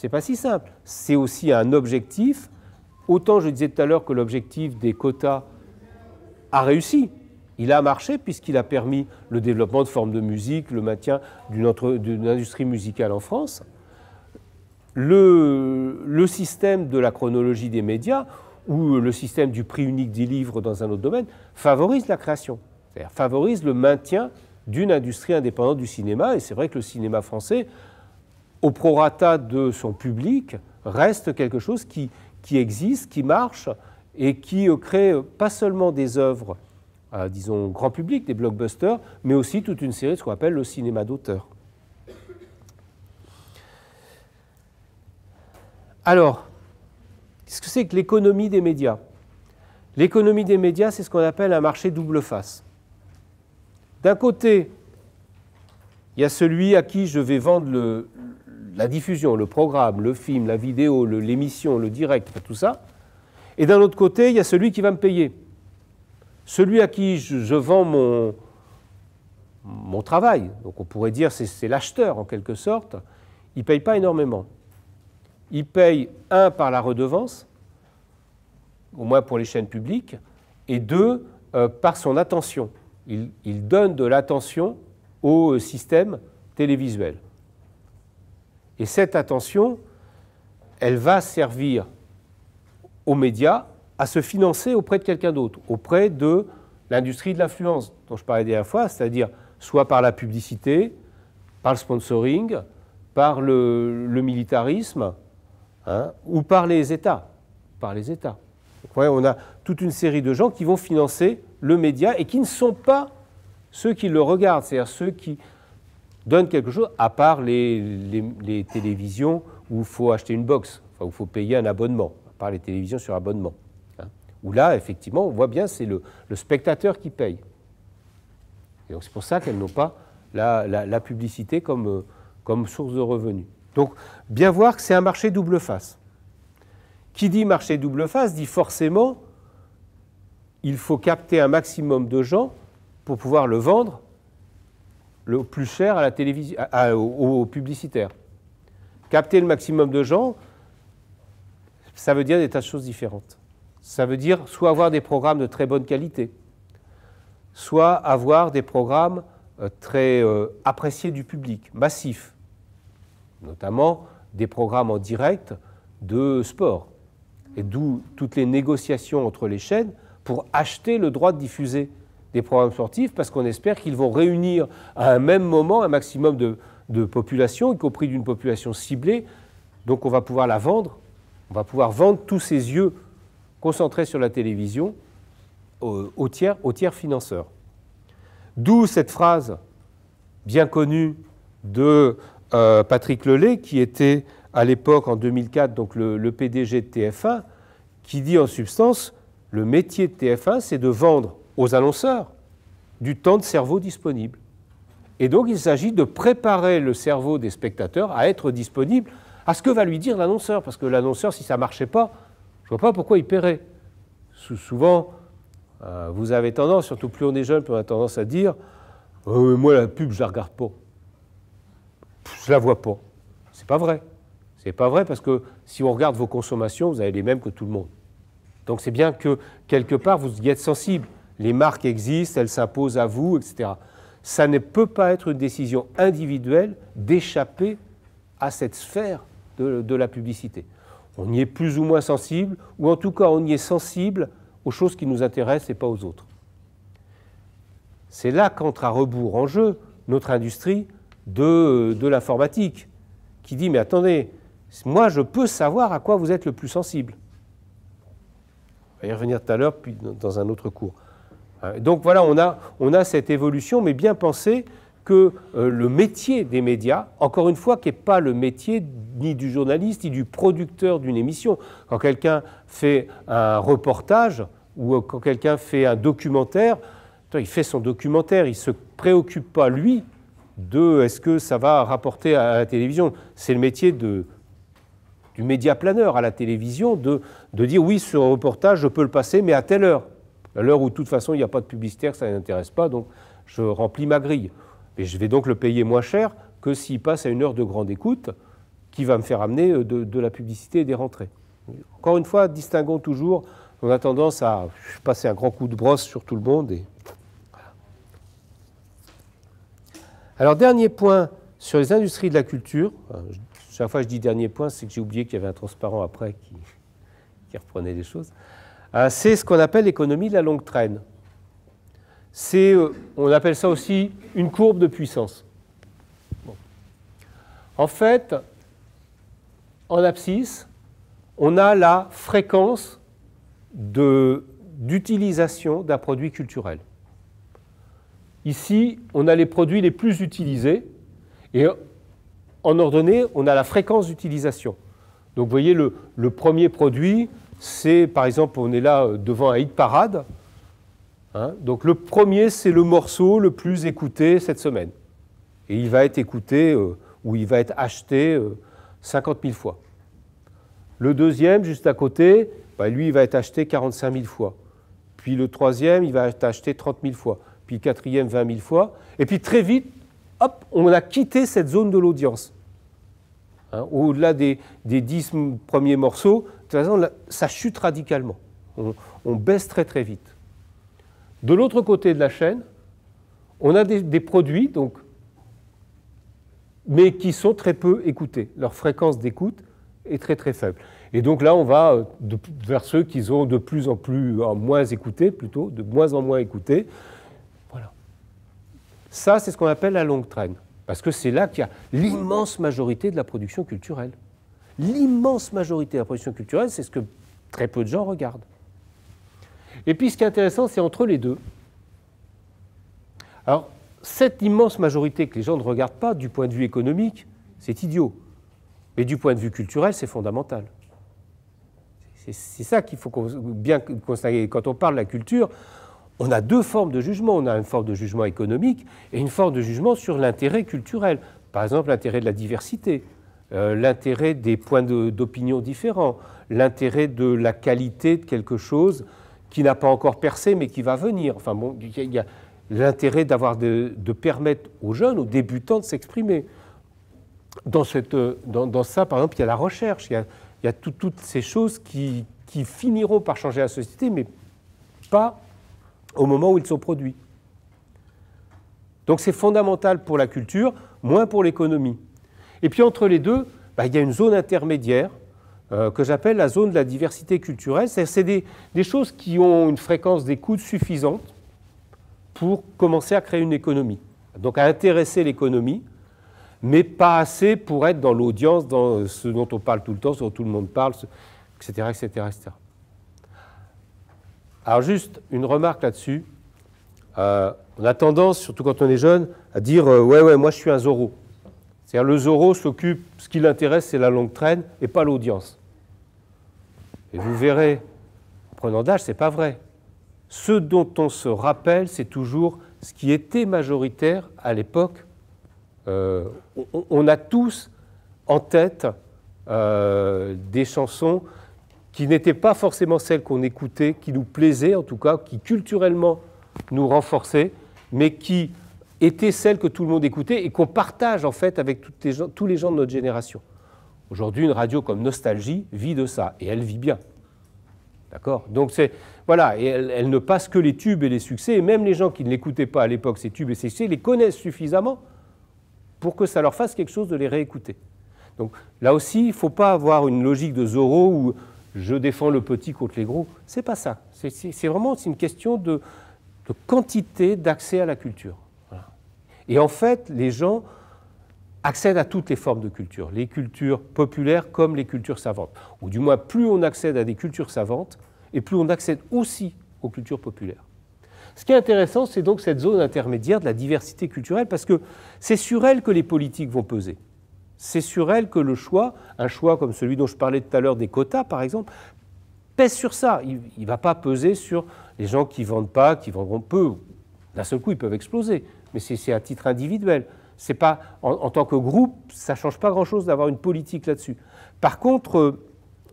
S1: C'est pas si simple. C'est aussi un objectif. Autant je disais tout à l'heure que l'objectif des quotas a réussi. Il a marché puisqu'il a permis le développement de formes de musique, le maintien d'une industrie musicale en France. Le, le, système de la chronologie des médias ou le système du prix unique des livres dans un autre domaine favorise la création, c'est-à-dire favorise le maintien d'une industrie indépendante du cinéma. Et c'est vrai que le cinéma français au prorata de son public, reste quelque chose qui, qui existe, qui marche et qui euh, crée euh, pas seulement des œuvres, euh, disons, grand public, des blockbusters, mais aussi toute une série de ce qu'on appelle le cinéma d'auteur. Alors, qu'est-ce que c'est que l'économie des médias L'économie des médias, c'est ce qu'on appelle un marché double face. D'un côté, il y a celui à qui je vais vendre le, la diffusion, le programme, le film, la vidéo, l'émission, le, direct, tout ça. Et d'un autre côté, il y a celui qui va me payer. Celui à qui je, vends mon, mon travail. Donc on pourrait dire c'est l'acheteur en quelque sorte. Il ne paye pas énormément. Il paye, un, par la redevance, au moins pour les chaînes publiques, et deux, euh, par son attention. il donne de l'attention au euh, système télévisuel. Et cette attention, elle va servir aux médias à se financer auprès de quelqu'un d'autre, auprès de l'industrie de l'influence dont je parlais la dernière fois, c'est-à-dire soit par la publicité, par le sponsoring, par le, militarisme, hein, ou par les États. Par les États. on a toute une série de gens qui vont financer le média et qui ne sont pas ceux qui le regardent, c'est-à-dire ceux qui donne quelque chose, à part les, télévisions où il faut acheter une box, où il faut payer un abonnement, à part les télévisions sur abonnement. Hein. où là, effectivement, on voit bien, c'est le, spectateur qui paye. Et donc c'est pour ça qu'elles n'ont pas la, publicité comme, euh, comme source de revenus. Donc, bien voir que c'est un marché double face. Qui dit marché double face dit forcément il faut capter un maximum de gens pour pouvoir le vendre le plus cher à la télévision, aux, publicitaires. Capter le maximum de gens, ça veut dire des tas de choses différentes. Ça veut dire soit avoir des programmes de très bonne qualité, soit avoir des programmes euh, très euh, appréciés du public, massifs, notamment des programmes en direct de sport, et d'où toutes les négociations entre les chaînes pour acheter le droit de diffuser des programmes sportifs parce qu'on espère qu'ils vont réunir à un même moment un maximum de, de population, y compris d'une population ciblée. Donc on va pouvoir la vendre, on va pouvoir vendre tous ces yeux concentrés sur la télévision aux, tiers, financeurs. D'où cette phrase bien connue de euh, Patrick Lelay, qui était à l'époque, en 2004, donc le PDG de TF1, qui dit en substance, le métier de TF1, c'est de vendre aux annonceurs du temps de cerveau disponible. Et donc il s'agit de préparer le cerveau des spectateurs à être disponible à ce que va lui dire l'annonceur, parce que l'annonceur, si ça ne marchait pas, je ne vois pas pourquoi il paierait. Souvent, euh, vous avez tendance, surtout plus on est jeune, plus on a tendance à dire oh, Moi, la pub, je ne la regarde pas. Je ne la vois pas. Ce n'est pas vrai. C'est pas vrai parce que si on regarde vos consommations, vous avez les mêmes que tout le monde. Donc c'est bien que quelque part vous y êtes sensible les marques existent, elles s'imposent à vous, etc. Ça ne peut pas être une décision individuelle d'échapper à cette sphère de, la publicité. On y est plus ou moins sensible, ou en tout cas on y est sensible aux choses qui nous intéressent et pas aux autres. C'est là qu'entre à rebours en jeu notre industrie de, de l'informatique, qui dit mais attendez, moi je peux savoir à quoi vous êtes le plus sensible. On va y revenir tout à l'heure, puis dans un autre cours. Euh, donc voilà, on a, on a, cette évolution, mais bien penser que euh, le métier des médias, encore une fois, qui n'est pas le métier ni du journaliste ni du producteur d'une émission. Quand quelqu'un fait un reportage ou euh, quand quelqu'un fait un documentaire, il fait son documentaire, il ne se préoccupe pas, lui, de est-ce que ça va rapporter à la télévision. C'est le métier de, du média planeur à la télévision de, de dire oui, ce reportage, je peux le passer, mais à telle heure. À l'heure où, de toute façon, il n'y a pas de publicitaire, ça n'intéresse pas, donc je remplis ma grille. Et je vais donc le payer moins cher que s'il passe à une heure de grande écoute qui va me faire amener euh, de, la publicité et des rentrées. Encore une fois, distinguons toujours, on a tendance à passer un grand coup de brosse sur tout le monde. Alors, dernier point sur les industries de la culture. Euh, chaque fois que je dis dernier point, c'est que j'ai oublié qu'il y avait un transparent après qui, reprenait des choses. Euh, c'est ce qu'on appelle l'économie de la longue traîne. C'est, euh, on appelle ça aussi une courbe de puissance. En fait, en abscisse, on a la fréquence d'utilisation d'un produit culturel. Ici, on a les produits les plus utilisés et en ordonnée, on a la fréquence d'utilisation. Donc vous voyez, le premier produit, c'est par exemple, on est là euh, devant un hit parade. Hein. donc le premier, c'est le morceau le plus écouté cette semaine. Et il va être écouté euh, ou il va être acheté 50 euh, 000 fois. Le deuxième, juste à côté, bah, lui, il va être acheté 45 000 fois. Puis le troisième, il va être acheté 30 000 fois. Puis le quatrième, 20 000 fois. Et puis très vite, hop, on a quitté cette zone de l'audience. Hein. Au-delà des, des 10 premiers morceaux, toute façon, ça chute radicalement. On, baisse très très vite. De l'autre côté de la chaîne, on a des, produits, donc, mais qui sont très peu écoutés. Leur fréquence d'écoute est très très faible. Et donc là, on va euh, vers ceux qui ont de plus en plus euh, moins écoutés, plutôt, de moins en moins écoutés. Voilà. Ça, c'est ce qu'on appelle la longue traîne, parce que c'est là qu'il y a l'immense majorité de la production culturelle l'immense majorité de la production culturelle, c'est ce que très peu de gens regardent. Et puis ce qui est intéressant, c'est entre les deux. Alors, cette immense majorité que les gens ne regardent pas, du point de vue économique, c'est idiot. Mais du point de vue culturel, c'est fondamental. C'est ça qu'il faut bien constater. Quand on parle de la culture, on a deux formes de jugement. On a une forme de jugement économique et une forme de jugement sur l'intérêt culturel. Par exemple, l'intérêt de la diversité. Euh, l'intérêt des points d'opinion différents, l'intérêt de la qualité de quelque chose qui n'a pas encore percé mais qui va venir. Enfin bon, il y a, l'intérêt d'avoir de, permettre aux jeunes, aux débutants de s'exprimer. Dans, dans, ça, par exemple, il y a la recherche, il y a, toutes ces choses qui, qui finiront par changer la société, mais pas au moment où ils sont produits. Donc c'est fondamental pour la culture, moins pour l'économie. Et puis entre les deux, bah, il y a une zone intermédiaire euh, que j'appelle la zone de la diversité culturelle. C'est des, des choses qui ont une fréquence d'écoute suffisante pour commencer à créer une économie, donc à intéresser l'économie, mais pas assez pour être dans l'audience, dans ce dont on parle tout le temps, ce dont tout le monde parle, etc. etc., Alors juste une remarque là-dessus. Euh, on a tendance, surtout quand on est jeune, à dire euh, ouais ouais moi je suis un zoro ». C'est-à-dire le Zoro s'occupe, ce qui l'intéresse, c'est la longue traîne et pas l'audience. Et vous verrez, en prenant d'âge, n'est pas vrai. Ce dont on se rappelle, c'est toujours ce qui était majoritaire à l'époque. Euh, on, a tous en tête euh, des chansons qui n'étaient pas forcément celles qu'on écoutait, qui nous plaisaient en tout cas, qui culturellement nous renforçaient, mais qui était celle que tout le monde écoutait et qu'on partage en fait avec tous les gens de notre génération. Aujourd'hui, une radio comme Nostalgie vit de ça et elle vit bien. D'accord Donc c'est voilà, et elle, ne passe que les tubes et les succès et même les gens qui ne l'écoutaient pas à l'époque ces tubes et ces succès les connaissent suffisamment pour que ça leur fasse quelque chose de les réécouter. Donc là aussi, il ne faut pas avoir une logique de Zorro où je défends le petit contre les gros. C'est pas ça. C'est vraiment une question de quantité d'accès à la culture. Et en fait, les gens accèdent à toutes les formes de culture, les cultures populaires comme les cultures savantes. Ou du moins, plus on accède à des cultures savantes, et plus on accède aussi aux cultures populaires. Ce qui est intéressant, c'est donc cette zone intermédiaire de la diversité culturelle, parce que c'est sur elle que les politiques vont peser. C'est sur elle que le choix, un choix comme celui dont je parlais tout à l'heure des quotas, par exemple, pèse sur ça. Il ne va pas peser sur les gens qui vendent pas, qui vendront peu. D'un seul coup, ils peuvent exploser mais c'est à titre individuel. C'est pas en, tant que groupe, ça change pas grand-chose d'avoir une politique là-dessus. Par contre, euh,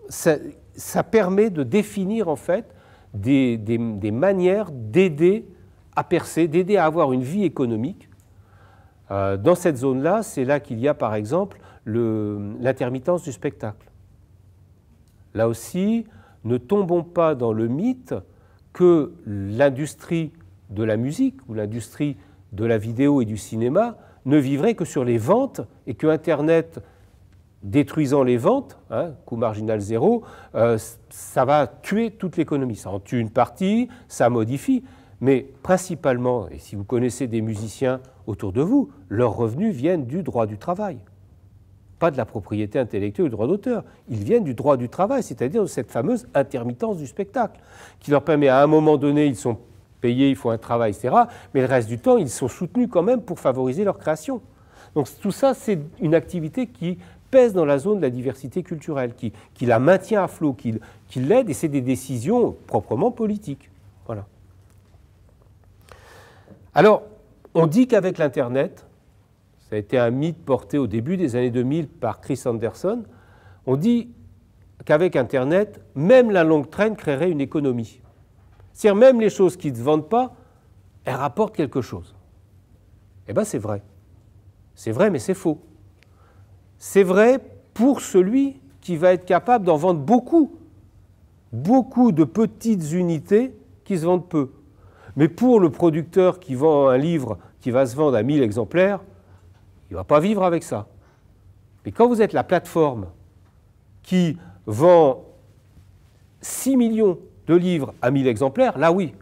S1: ça, permet de définir en fait des, manières d'aider à percer, d'aider à avoir une vie économique. Euh, dans cette zone-là, c'est là, là qu'il y a par exemple l'intermittence du spectacle. Là aussi, ne tombons pas dans le mythe que l'industrie de la musique ou l'industrie de la vidéo et du cinéma ne vivraient que sur les ventes et que Internet détruisant les ventes, hein, coût marginal zéro, euh, ça va tuer toute l'économie. Ça en tue une partie, ça modifie, mais principalement, et si vous connaissez des musiciens autour de vous, leurs revenus viennent du droit du travail, pas de la propriété intellectuelle ou du droit d'auteur. Ils viennent du droit du travail, c'est-à-dire de cette fameuse intermittence du spectacle, qui leur permet à un moment donné, ils sont il faut un travail, etc. Mais le reste du temps, ils sont soutenus quand même pour favoriser leur création. Donc tout ça, c'est une activité qui pèse dans la zone de la diversité culturelle, qui, la maintient à flot, qui, qui l'aide, et c'est des décisions proprement politiques. Voilà. Alors, on dit qu'avec l'Internet, ça a été un mythe porté au début des années 2000 par Chris Anderson, on dit qu'avec Internet, même la longue traîne créerait une économie. C'est-à-dire même les choses qui ne se vendent pas, elles rapportent quelque chose. Eh bien c'est vrai. C'est vrai, mais c'est faux. C'est vrai pour celui qui va être capable d'en vendre beaucoup, beaucoup de petites unités qui se vendent peu. Mais pour le producteur qui vend un livre qui va se vendre à 1000 exemplaires, il ne va pas vivre avec ça. Mais quand vous êtes la plateforme qui vend 6 millions deux livres à 1000 exemplaires, là oui,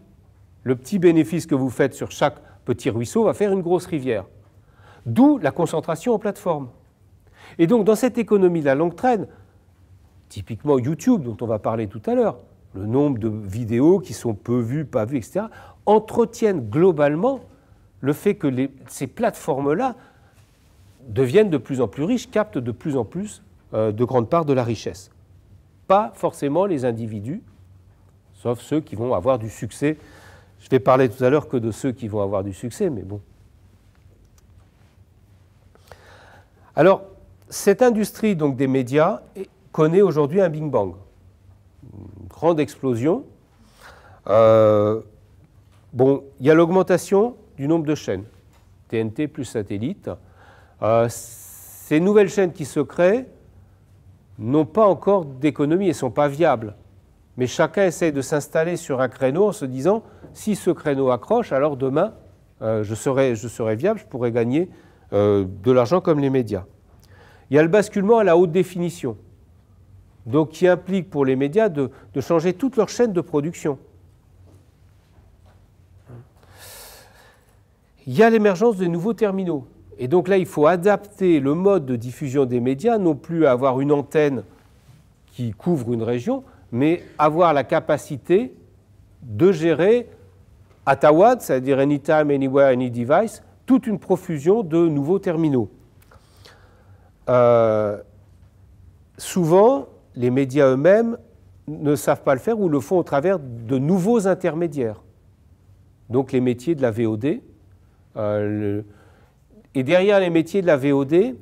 S1: le petit bénéfice que vous faites sur chaque petit ruisseau va faire une grosse rivière. D'où la concentration en plateforme. Et donc dans cette économie de la longue traîne, typiquement YouTube dont on va parler tout à l'heure, le nombre de vidéos qui sont peu vues, pas vues, etc., entretiennent globalement le fait que ces plateformes-là deviennent de plus en plus riches, captent de plus en plus euh, de grandes parts de la richesse. Pas forcément les individus, sauf ceux qui vont avoir du succès. Je vais parler tout à l'heure que de ceux qui vont avoir du succès, mais bon. Alors, cette industrie donc, des médias connaît aujourd'hui un bing Bang, une grande explosion. Euh, bon, il y a l'augmentation du nombre de chaînes, TNT plus satellite. Euh, ces nouvelles chaînes qui se créent n'ont pas encore d'économie et ne sont pas viables. Mais chacun essaye de s'installer sur un créneau en se disant, si ce créneau accroche, alors demain, euh, je, serai, viable, je pourrai gagner euh, de l'argent comme les médias. Il y a le basculement à la haute définition, donc qui implique pour les médias de, changer toute leur chaîne de production. Il y a l'émergence de nouveaux terminaux. Et donc là, il faut adapter le mode de diffusion des médias, non plus avoir une antenne qui couvre une région, mais avoir la capacité de gérer à c'est-à-dire Anytime, Anywhere, Any Device, toute une profusion de nouveaux terminaux. Euh, souvent, les médias eux-mêmes ne savent pas le faire ou le font au travers de nouveaux intermédiaires. Donc les métiers de la VOD. Euh, et derrière les métiers de la VOD,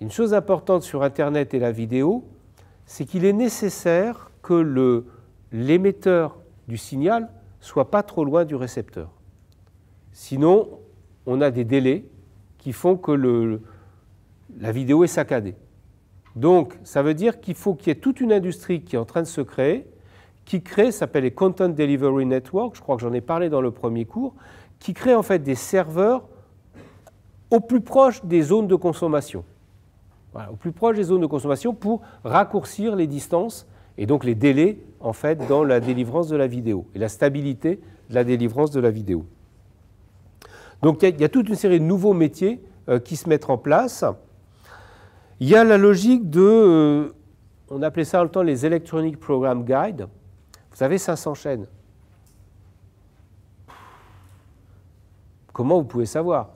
S1: une chose importante sur Internet et la vidéo, c'est qu'il est nécessaire que l'émetteur du signal soit pas trop loin du récepteur. Sinon, on a des délais qui font que la vidéo est saccadée. Donc, ça veut dire qu'il faut qu'il y ait toute une industrie qui est en train de se créer, qui crée, s'appelle les Content Delivery Network, je crois que j'en ai parlé dans le premier cours, qui crée en fait des serveurs au plus proche des zones de consommation au plus proche des zones de consommation pour raccourcir les distances et donc les délais en fait dans la délivrance de la vidéo et la stabilité de la délivrance de la vidéo. Donc il y, a toute une série de nouveaux métiers euh, qui se mettent en place. Il y a la logique de, euh, on appelait ça en le temps les Electronic Program Guide. Vous avez ça s'enchaîne. Comment vous pouvez savoir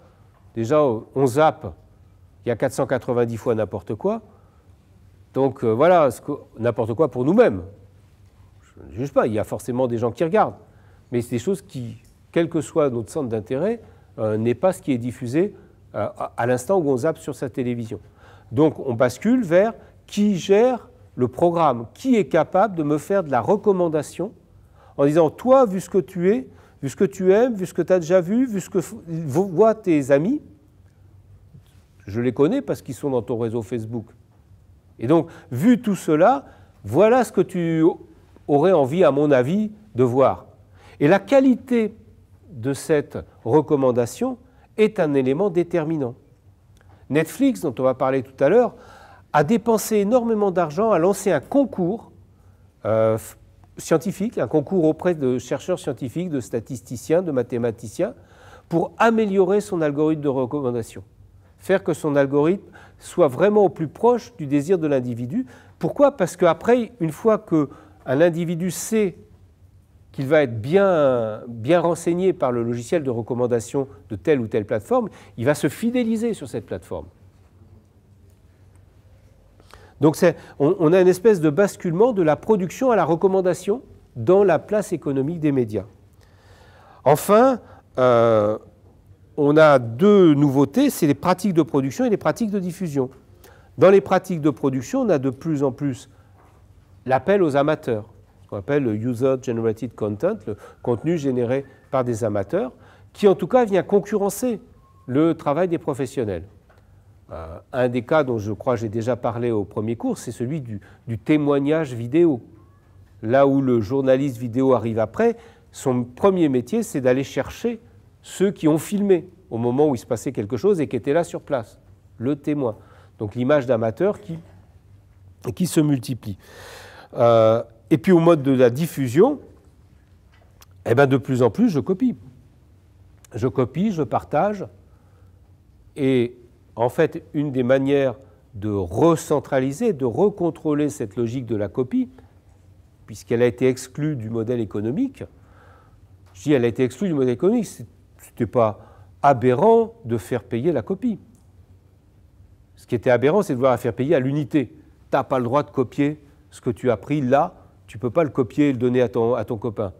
S1: Déjà, euh, on zappe il y a 490 fois n'importe quoi. Donc euh, voilà, n'importe quoi pour nous-mêmes. Je ne juge pas, il y a forcément des gens qui regardent. Mais c'est des choses qui, quel que soit notre centre d'intérêt, euh, n'est pas ce qui est diffusé euh, à, l'instant où on zappe sur sa télévision. Donc on bascule vers qui gère le programme, qui est capable de me faire de la recommandation en disant, toi, vu ce que tu es, vu ce que tu aimes, vu ce que tu as déjà vu, vu ce que voient tes amis, je les connais parce qu'ils sont dans ton réseau Facebook. Et donc, vu tout cela, voilà ce que tu aurais envie, à mon avis, de voir. Et la qualité de cette recommandation est un élément déterminant. Netflix, dont on va parler tout à l'heure, a dépensé énormément d'argent à lancer un concours euh, scientifique, un concours auprès de chercheurs scientifiques, de statisticiens, de mathématiciens, pour améliorer son algorithme de recommandation faire que son algorithme soit vraiment au plus proche du désir de l'individu. Pourquoi Parce qu'après, une fois qu'un individu sait qu'il va être bien, bien renseigné par le logiciel de recommandation de telle ou telle plateforme, il va se fidéliser sur cette plateforme. Donc on, a une espèce de basculement de la production à la recommandation dans la place économique des médias. Enfin, euh, on a deux nouveautés, c'est les pratiques de production et les pratiques de diffusion. Dans les pratiques de production, on a de plus en plus l'appel aux amateurs, ce qu'on appelle le user-generated content, le contenu généré par des amateurs, qui en tout cas vient concurrencer le travail des professionnels. Euh, un des cas dont je crois j'ai déjà parlé au premier cours, c'est celui du témoignage vidéo. Là où le journaliste vidéo arrive après, son premier métier, c'est d'aller chercher ceux qui ont filmé au moment où il se passait quelque chose et qui étaient là sur place, le témoin. Donc l'image d'amateur qui, qui se multiplie. Euh, et puis au mode de la diffusion, eh ben de plus en plus, je copie. Je copie, je partage. Et en fait, une des manières de recentraliser, de recontrôler cette logique de la copie, puisqu'elle a été exclue du modèle économique, je dis elle a été exclue du modèle économique, n'était pas aberrant de faire payer la copie. Ce qui était aberrant, c'est de vouloir la faire payer à l'unité. Tu n'as pas le droit de copier ce que tu as pris là, tu ne peux pas le copier et le donner à ton, à ton copain.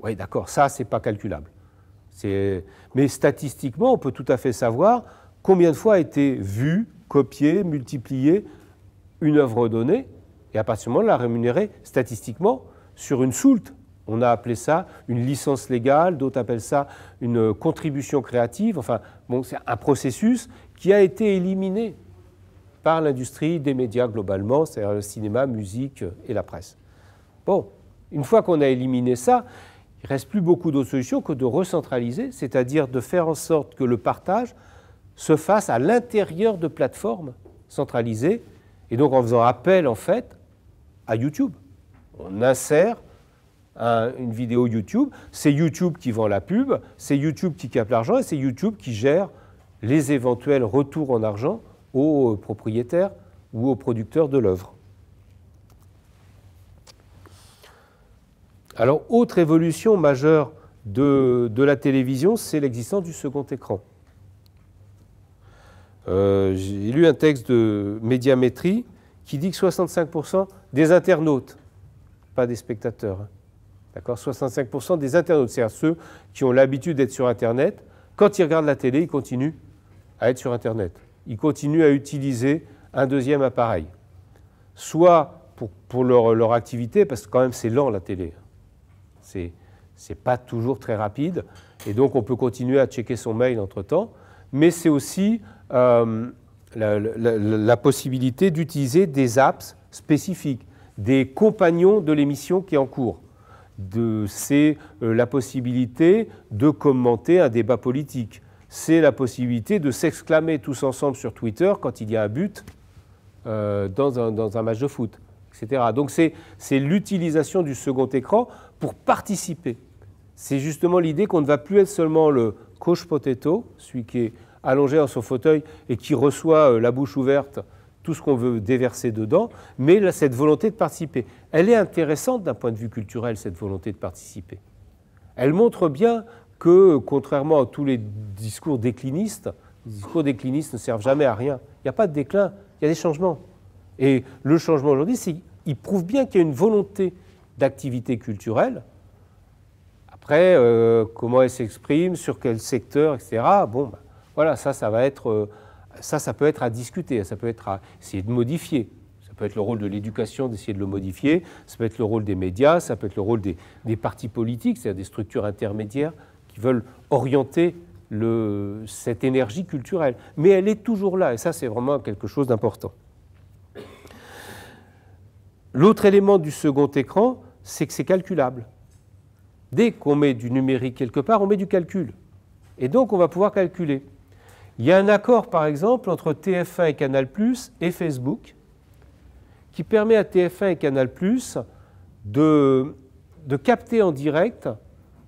S1: Oui, d'accord, ça, c'est pas calculable. Mais statistiquement, on peut tout à fait savoir combien de fois a été vue, copiée, multipliée une œuvre donnée, et à partir du moment la rémunérée statistiquement sur une soulte on a appelé ça une licence légale, d'autres appellent ça une contribution créative. Enfin, bon, c'est un processus qui a été éliminé par l'industrie des médias globalement, c'est-à-dire le cinéma, musique et la presse. Bon, une fois qu'on a éliminé ça, il ne reste plus beaucoup d'autres solutions que de recentraliser, c'est-à-dire de faire en sorte que le partage se fasse à l'intérieur de plateformes centralisées, et donc en faisant appel en fait à YouTube. On insère euh, une vidéo YouTube, c'est YouTube qui vend la pub, c'est YouTube qui capte l'argent et c'est YouTube qui gère les éventuels retours en argent aux euh, propriétaires ou aux producteurs de l'œuvre. Alors, autre évolution majeure de, la télévision, c'est l'existence du second écran. Euh, j'ai lu un texte de Médiamétrie qui dit que 65% des internautes, pas des spectateurs, hein, D'accord 65% des internautes, c'est-à-dire ceux qui ont l'habitude d'être sur Internet, quand ils regardent la télé, ils continuent à être sur Internet. Ils continuent à utiliser un deuxième appareil. Soit pour, leur, activité, parce que quand même c'est lent la télé. C'est, n'est pas toujours très rapide. Et donc on peut continuer à checker son mail entre-temps. Mais c'est aussi euh, la possibilité d'utiliser des apps spécifiques, des compagnons de l'émission qui est en cours c'est euh, la possibilité de commenter un débat politique. C'est la possibilité de s'exclamer tous ensemble sur Twitter quand il y a un but euh, dans, un, dans, un, match de foot, etc. Donc c'est l'utilisation du second écran pour participer. C'est justement l'idée qu'on ne va plus être seulement le coach potato, celui qui est allongé dans son fauteuil et qui reçoit euh, la bouche ouverte tout ce qu'on veut déverser dedans, mais cette volonté de participer, elle est intéressante d'un point de vue culturel, cette volonté de participer. Elle montre bien que, contrairement à tous les discours déclinistes, les discours déclinistes ne servent jamais à rien. Il n'y a pas de déclin, il y a des changements. Et le changement aujourd'hui, il prouve bien qu'il y a une volonté d'activité culturelle. Après, euh, comment elle s'exprime, sur quel secteur, etc. Bon, bah, voilà, ça, ça va être... Euh, ça, ça peut être à discuter, ça peut être à essayer de modifier. Ça peut être le rôle de l'éducation d'essayer de le modifier, ça peut être le rôle des médias, ça peut être le rôle des, partis politiques, c'est-à-dire des structures intermédiaires qui veulent orienter cette énergie culturelle. Mais elle est toujours là, et ça, c'est vraiment quelque chose d'important. L'autre élément du second écran, c'est que c'est calculable. Dès qu'on met du numérique quelque part, on met du calcul. Et donc, on va pouvoir calculer. Il y a un accord, par exemple, entre TF1 et Canal ⁇ et Facebook, qui permet à TF1 et Canal ⁇ de, capter en direct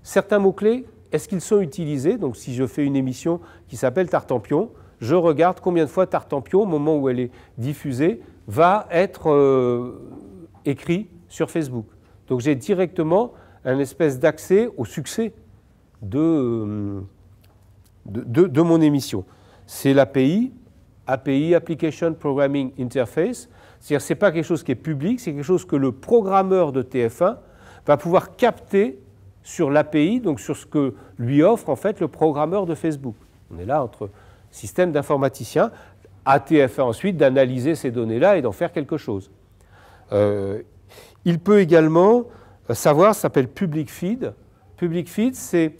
S1: certains mots-clés. Est-ce qu'ils sont utilisés Donc si je fais une émission qui s'appelle Tartampion, je regarde combien de fois Tartampion, au moment où elle est diffusée, va être euh, écrit sur Facebook. Donc j'ai directement un espèce d'accès au succès de euh, mon émission c'est l'API, API Application Programming Interface. C'est-à-dire n'est pas quelque chose qui est public, c'est quelque chose que le programmeur de TF1 va pouvoir capter sur l'API, donc sur ce que lui offre en fait le programmeur de Facebook. On est là entre système d'informaticien, atf 1 ensuite d'analyser ces données-là et d'en faire quelque chose. Euh, il peut également savoir, ça s'appelle Public Feed. Public Feed, c'est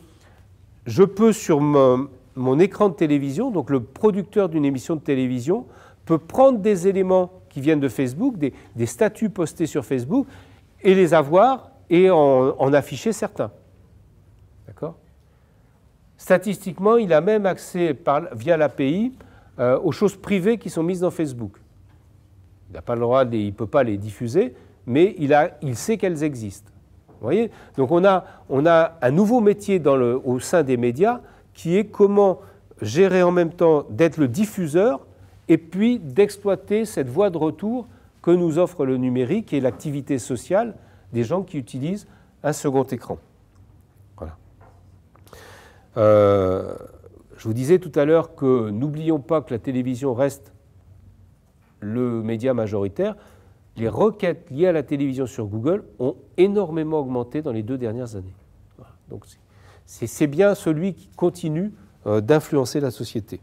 S1: je peux sur mon, mon écran de télévision, donc le producteur d'une émission de télévision, peut prendre des éléments qui viennent de Facebook, des, statuts postés sur Facebook, et les avoir et en, afficher certains. D'accord Statistiquement, il a même accès par, via l'API euh, aux choses privées qui sont mises dans Facebook. Il n'a pas le droit, de, il peut pas les diffuser, mais il, a, il sait qu'elles existent. Vous voyez Donc on a, on a un nouveau métier au sein des médias qui est comment gérer en même temps d'être le diffuseur et puis d'exploiter cette voie de retour que nous offre le numérique et l'activité sociale des gens qui utilisent un second écran. Euh, je vous disais tout à l'heure que n'oublions pas que la télévision reste le média majoritaire. Les requêtes liées à la télévision sur Google ont énormément augmenté dans les deux dernières années. Donc c'est bien celui qui continue euh, d'influencer la société.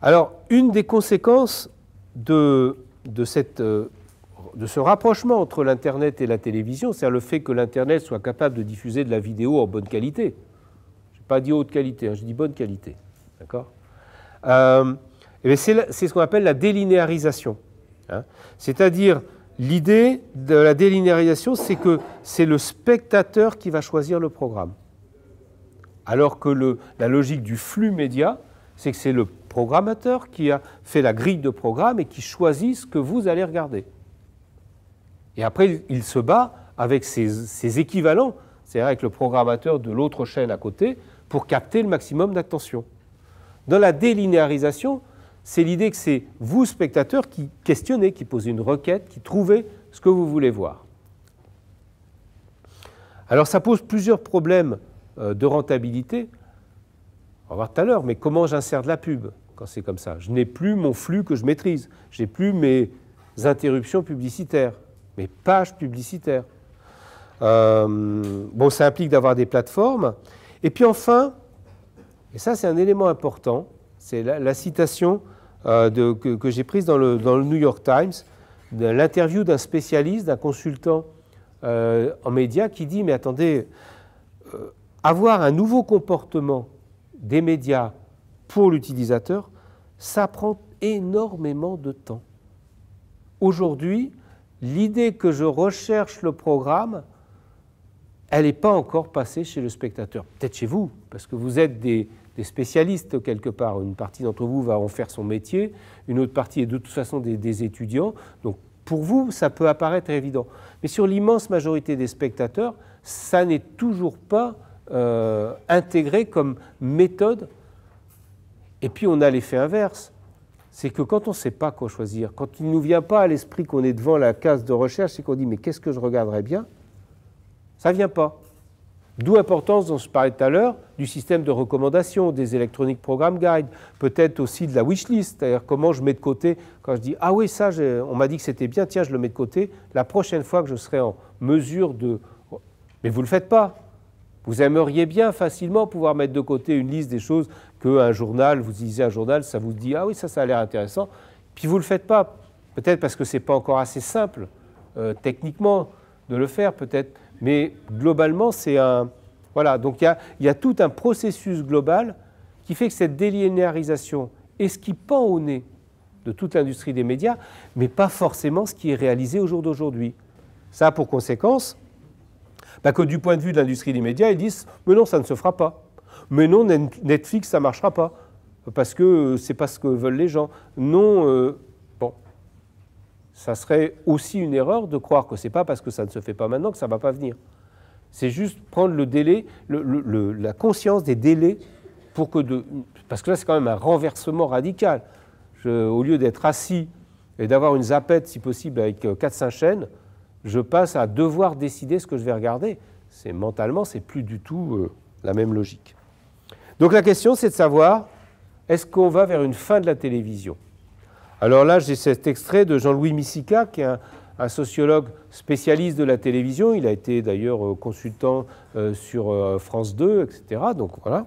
S1: Alors, une des conséquences de, cette, euh, de ce rapprochement entre l'Internet et la télévision, c'est le fait que l'Internet soit capable de diffuser de la vidéo en bonne qualité. Je n'ai pas dit haute qualité, hein, je dis bonne qualité. D'accord euh, eh C'est ce qu'on appelle la délinéarisation. Hein. C'est-à-dire L'idée de la délinéarisation, c'est que c'est le spectateur qui va choisir le programme. Alors que la logique du flux média, c'est que c'est le programmateur qui a fait la grille de programme et qui choisit ce que vous allez regarder. Et après, il se bat avec ses, ses équivalents, c'est-à-dire avec le programmateur de l'autre chaîne à côté, pour capter le maximum d'attention. Dans la délinéarisation, c'est l'idée que c'est vous, spectateurs, qui questionnez, qui posez une requête, qui trouvez ce que vous voulez voir. Alors ça pose plusieurs problèmes euh, de rentabilité. On va voir tout à l'heure, mais comment j'insère de la pub quand c'est comme ça Je n'ai plus mon flux que je maîtrise, j'ai plus mes interruptions publicitaires, mes pages publicitaires. Euh, bon, ça implique d'avoir des plateformes. Et puis enfin, et ça c'est un élément important, c'est la, citation euh, que, j'ai prise dans le, New York Times, de l'interview d'un spécialiste, d'un consultant euh, en médias qui dit, mais attendez, euh, avoir un nouveau comportement des médias pour l'utilisateur, ça prend énormément de temps. Aujourd'hui, l'idée que je recherche le programme, elle n'est pas encore passée chez le spectateur. Peut-être chez vous, parce que vous êtes des, des spécialistes quelque part. Une partie d'entre vous va en faire son métier, une autre partie est de toute façon des, étudiants. Donc pour vous, ça peut apparaître évident. Mais sur l'immense majorité des spectateurs, ça n'est toujours pas euh, intégré comme méthode. Et puis on a l'effet inverse. C'est que quand on ne sait pas quoi choisir, quand il ne nous vient pas à l'esprit qu'on est devant la case de recherche et qu'on dit mais qu'est-ce que je regarderais bien, ça ne vient pas. D'où l'importance, dont je parlais tout à l'heure, du système de recommandation, des Electronic Program Guide, peut-être aussi de la wishlist, c'est-à-dire comment je mets de côté, quand je dis Ah oui, ça, on m'a dit que c'était bien, tiens, je le mets de côté, la prochaine fois que je serai en mesure de. Mais vous ne le faites pas. Vous aimeriez bien facilement pouvoir mettre de côté une liste des choses qu'un journal, vous lisez un journal, ça vous dit Ah oui, ça, ça a l'air intéressant, puis vous ne le faites pas. Peut-être parce que ce n'est pas encore assez simple euh, techniquement de le faire, peut-être mais globalement, c'est un. Voilà, donc il y a, tout un processus global qui fait que cette délinéarisation est ce qui pend au nez de toute l'industrie des médias, mais pas forcément ce qui est réalisé au jour d'aujourd'hui. Ça a pour conséquence bah, que du point de vue de l'industrie des médias, ils disent Mais non, ça ne se fera pas. Mais non, Netflix, ça ne marchera pas. Parce que c'est pas ce que veulent les gens. Non, euh, ça serait aussi une erreur de croire que ce n'est pas parce que ça ne se fait pas maintenant que ça ne va pas venir. C'est juste prendre le délai, la conscience des délais pour que parce que là c'est quand même un renversement radical. au lieu d'être assis et d'avoir une zapette si possible avec euh, quatre 5 chaînes, je passe à devoir décider ce que je vais regarder. C'est mentalement, n'est plus du tout euh, la même logique. Donc la question c'est de savoir est-ce qu'on va vers une fin de la télévision alors là, j'ai cet extrait de Jean-Louis Missica, qui est un, sociologue spécialiste de la télévision. Il a été d'ailleurs euh, consultant euh, sur euh, France 2, etc. Donc voilà.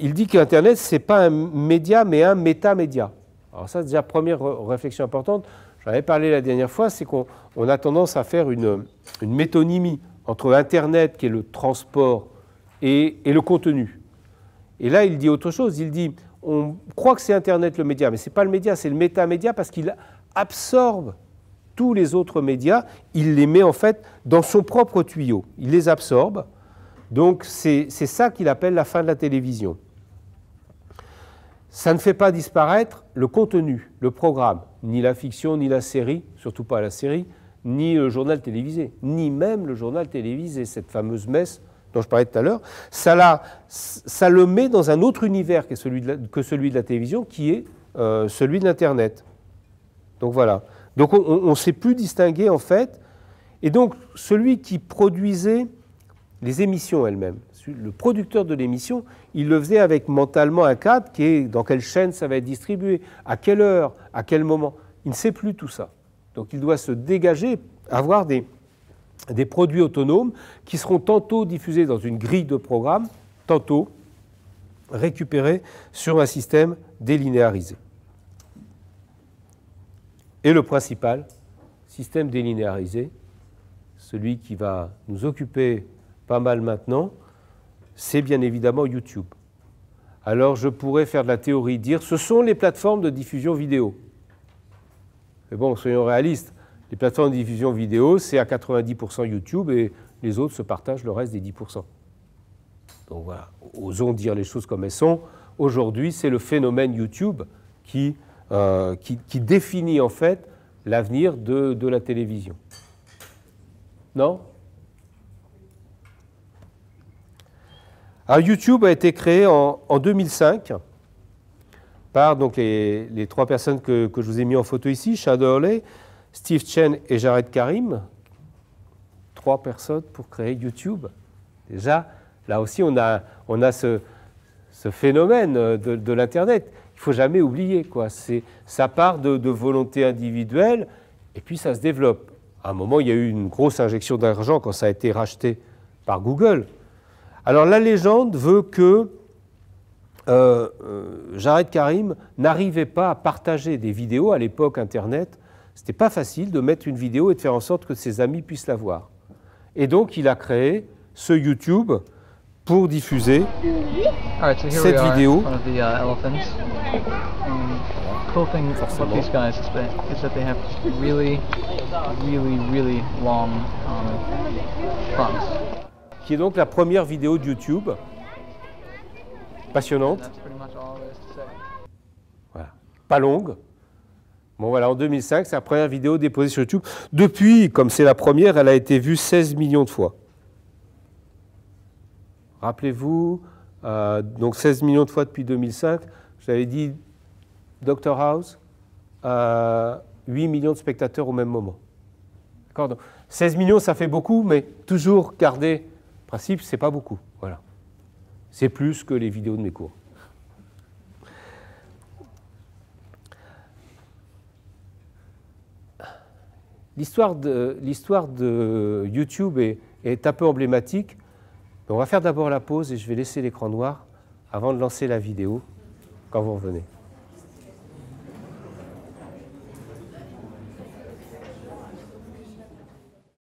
S1: il dit qu'Internet, ce n'est pas un média, mais un métamédia. Alors ça, déjà, première réflexion importante, j'en avais parlé la dernière fois, c'est qu'on a tendance à faire une, métonymie entre Internet, qui est le transport, et le contenu. Et là, il dit autre chose. Il dit, on croit que c'est Internet le média, mais ce n'est pas le média, c'est le métamédia parce qu'il absorbe tous les autres médias, il les met en fait dans son propre tuyau, il les absorbe. Donc c'est ça qu'il appelle la fin de la télévision. Ça ne fait pas disparaître le contenu, le programme, ni la fiction, ni la série, surtout pas la série, ni le journal télévisé, ni même le journal télévisé, cette fameuse messe dont je parlais tout à l'heure, ça, le met dans un autre univers que celui de la, télévision, qui est euh, celui de l'Internet. Donc voilà. Donc on ne sait plus distinguer, en fait. Et donc celui qui produisait les émissions elles-mêmes, le producteur de l'émission, il le faisait avec mentalement un cadre qui est dans quelle chaîne ça va être distribué, à quelle heure, à quel moment. Il ne sait plus tout ça. Donc il doit se dégager, avoir des, des produits autonomes qui seront tantôt diffusés dans une grille de programmes, tantôt récupérés sur un système délinéarisé. Et le principal, système délinéarisé, celui qui va nous occuper pas mal maintenant, c'est bien évidemment YouTube. Alors je pourrais faire de la théorie, dire ce sont les plateformes de diffusion vidéo. Mais bon, soyons réalistes, les plateformes de diffusion vidéo, c'est à 90% YouTube et les autres se partagent le reste des 10%. Donc voilà, osons dire les choses comme elles sont. Aujourd'hui, c'est le phénomène YouTube qui, euh, qui, définit en fait l'avenir de, la télévision. Non Alors YouTube a été créé en, 2005 par donc, les, trois personnes que, je vous ai mis en photo ici, Shadow Hurley. Steve Chen et Jared Karim, trois personnes pour créer YouTube. Déjà, là aussi, on a, on a ce, phénomène euh, de, l'Internet. Il ne faut jamais oublier, quoi. C'est, ça part de, volonté individuelle et puis ça se développe. À un moment, il y a eu une grosse injection d'argent quand ça a été racheté par Google. Alors la légende veut que euh, euh, Jared Karim n'arrivait pas à partager des vidéos à l'époque Internet c'était pas facile de mettre une vidéo et de faire en sorte que ses amis puissent la voir. Et donc, il a créé ce YouTube pour diffuser cette vidéo. Uh, um, cool thing these guys that, they have really, really, really long um, Qui est donc la première vidéo de YouTube passionnante. Pas longue, Bon voilà, en 2005, c'est la première vidéo déposée sur YouTube. Depuis, comme c'est la première, elle a été vue 16 millions de fois. Rappelez-vous, euh, donc 16 millions de fois depuis 2005, j'avais dit Doctor House, 8 euh, millions de spectateurs au même moment. D'accord 16 millions, ça fait beaucoup, mais toujours garder le principe, c'est pas beaucoup. Voilà. C'est plus que les vidéos de mes cours. L'histoire de, de, YouTube est, un peu emblématique. on va faire d'abord la pause et je vais laisser l'écran noir avant de lancer la vidéo quand vous revenez.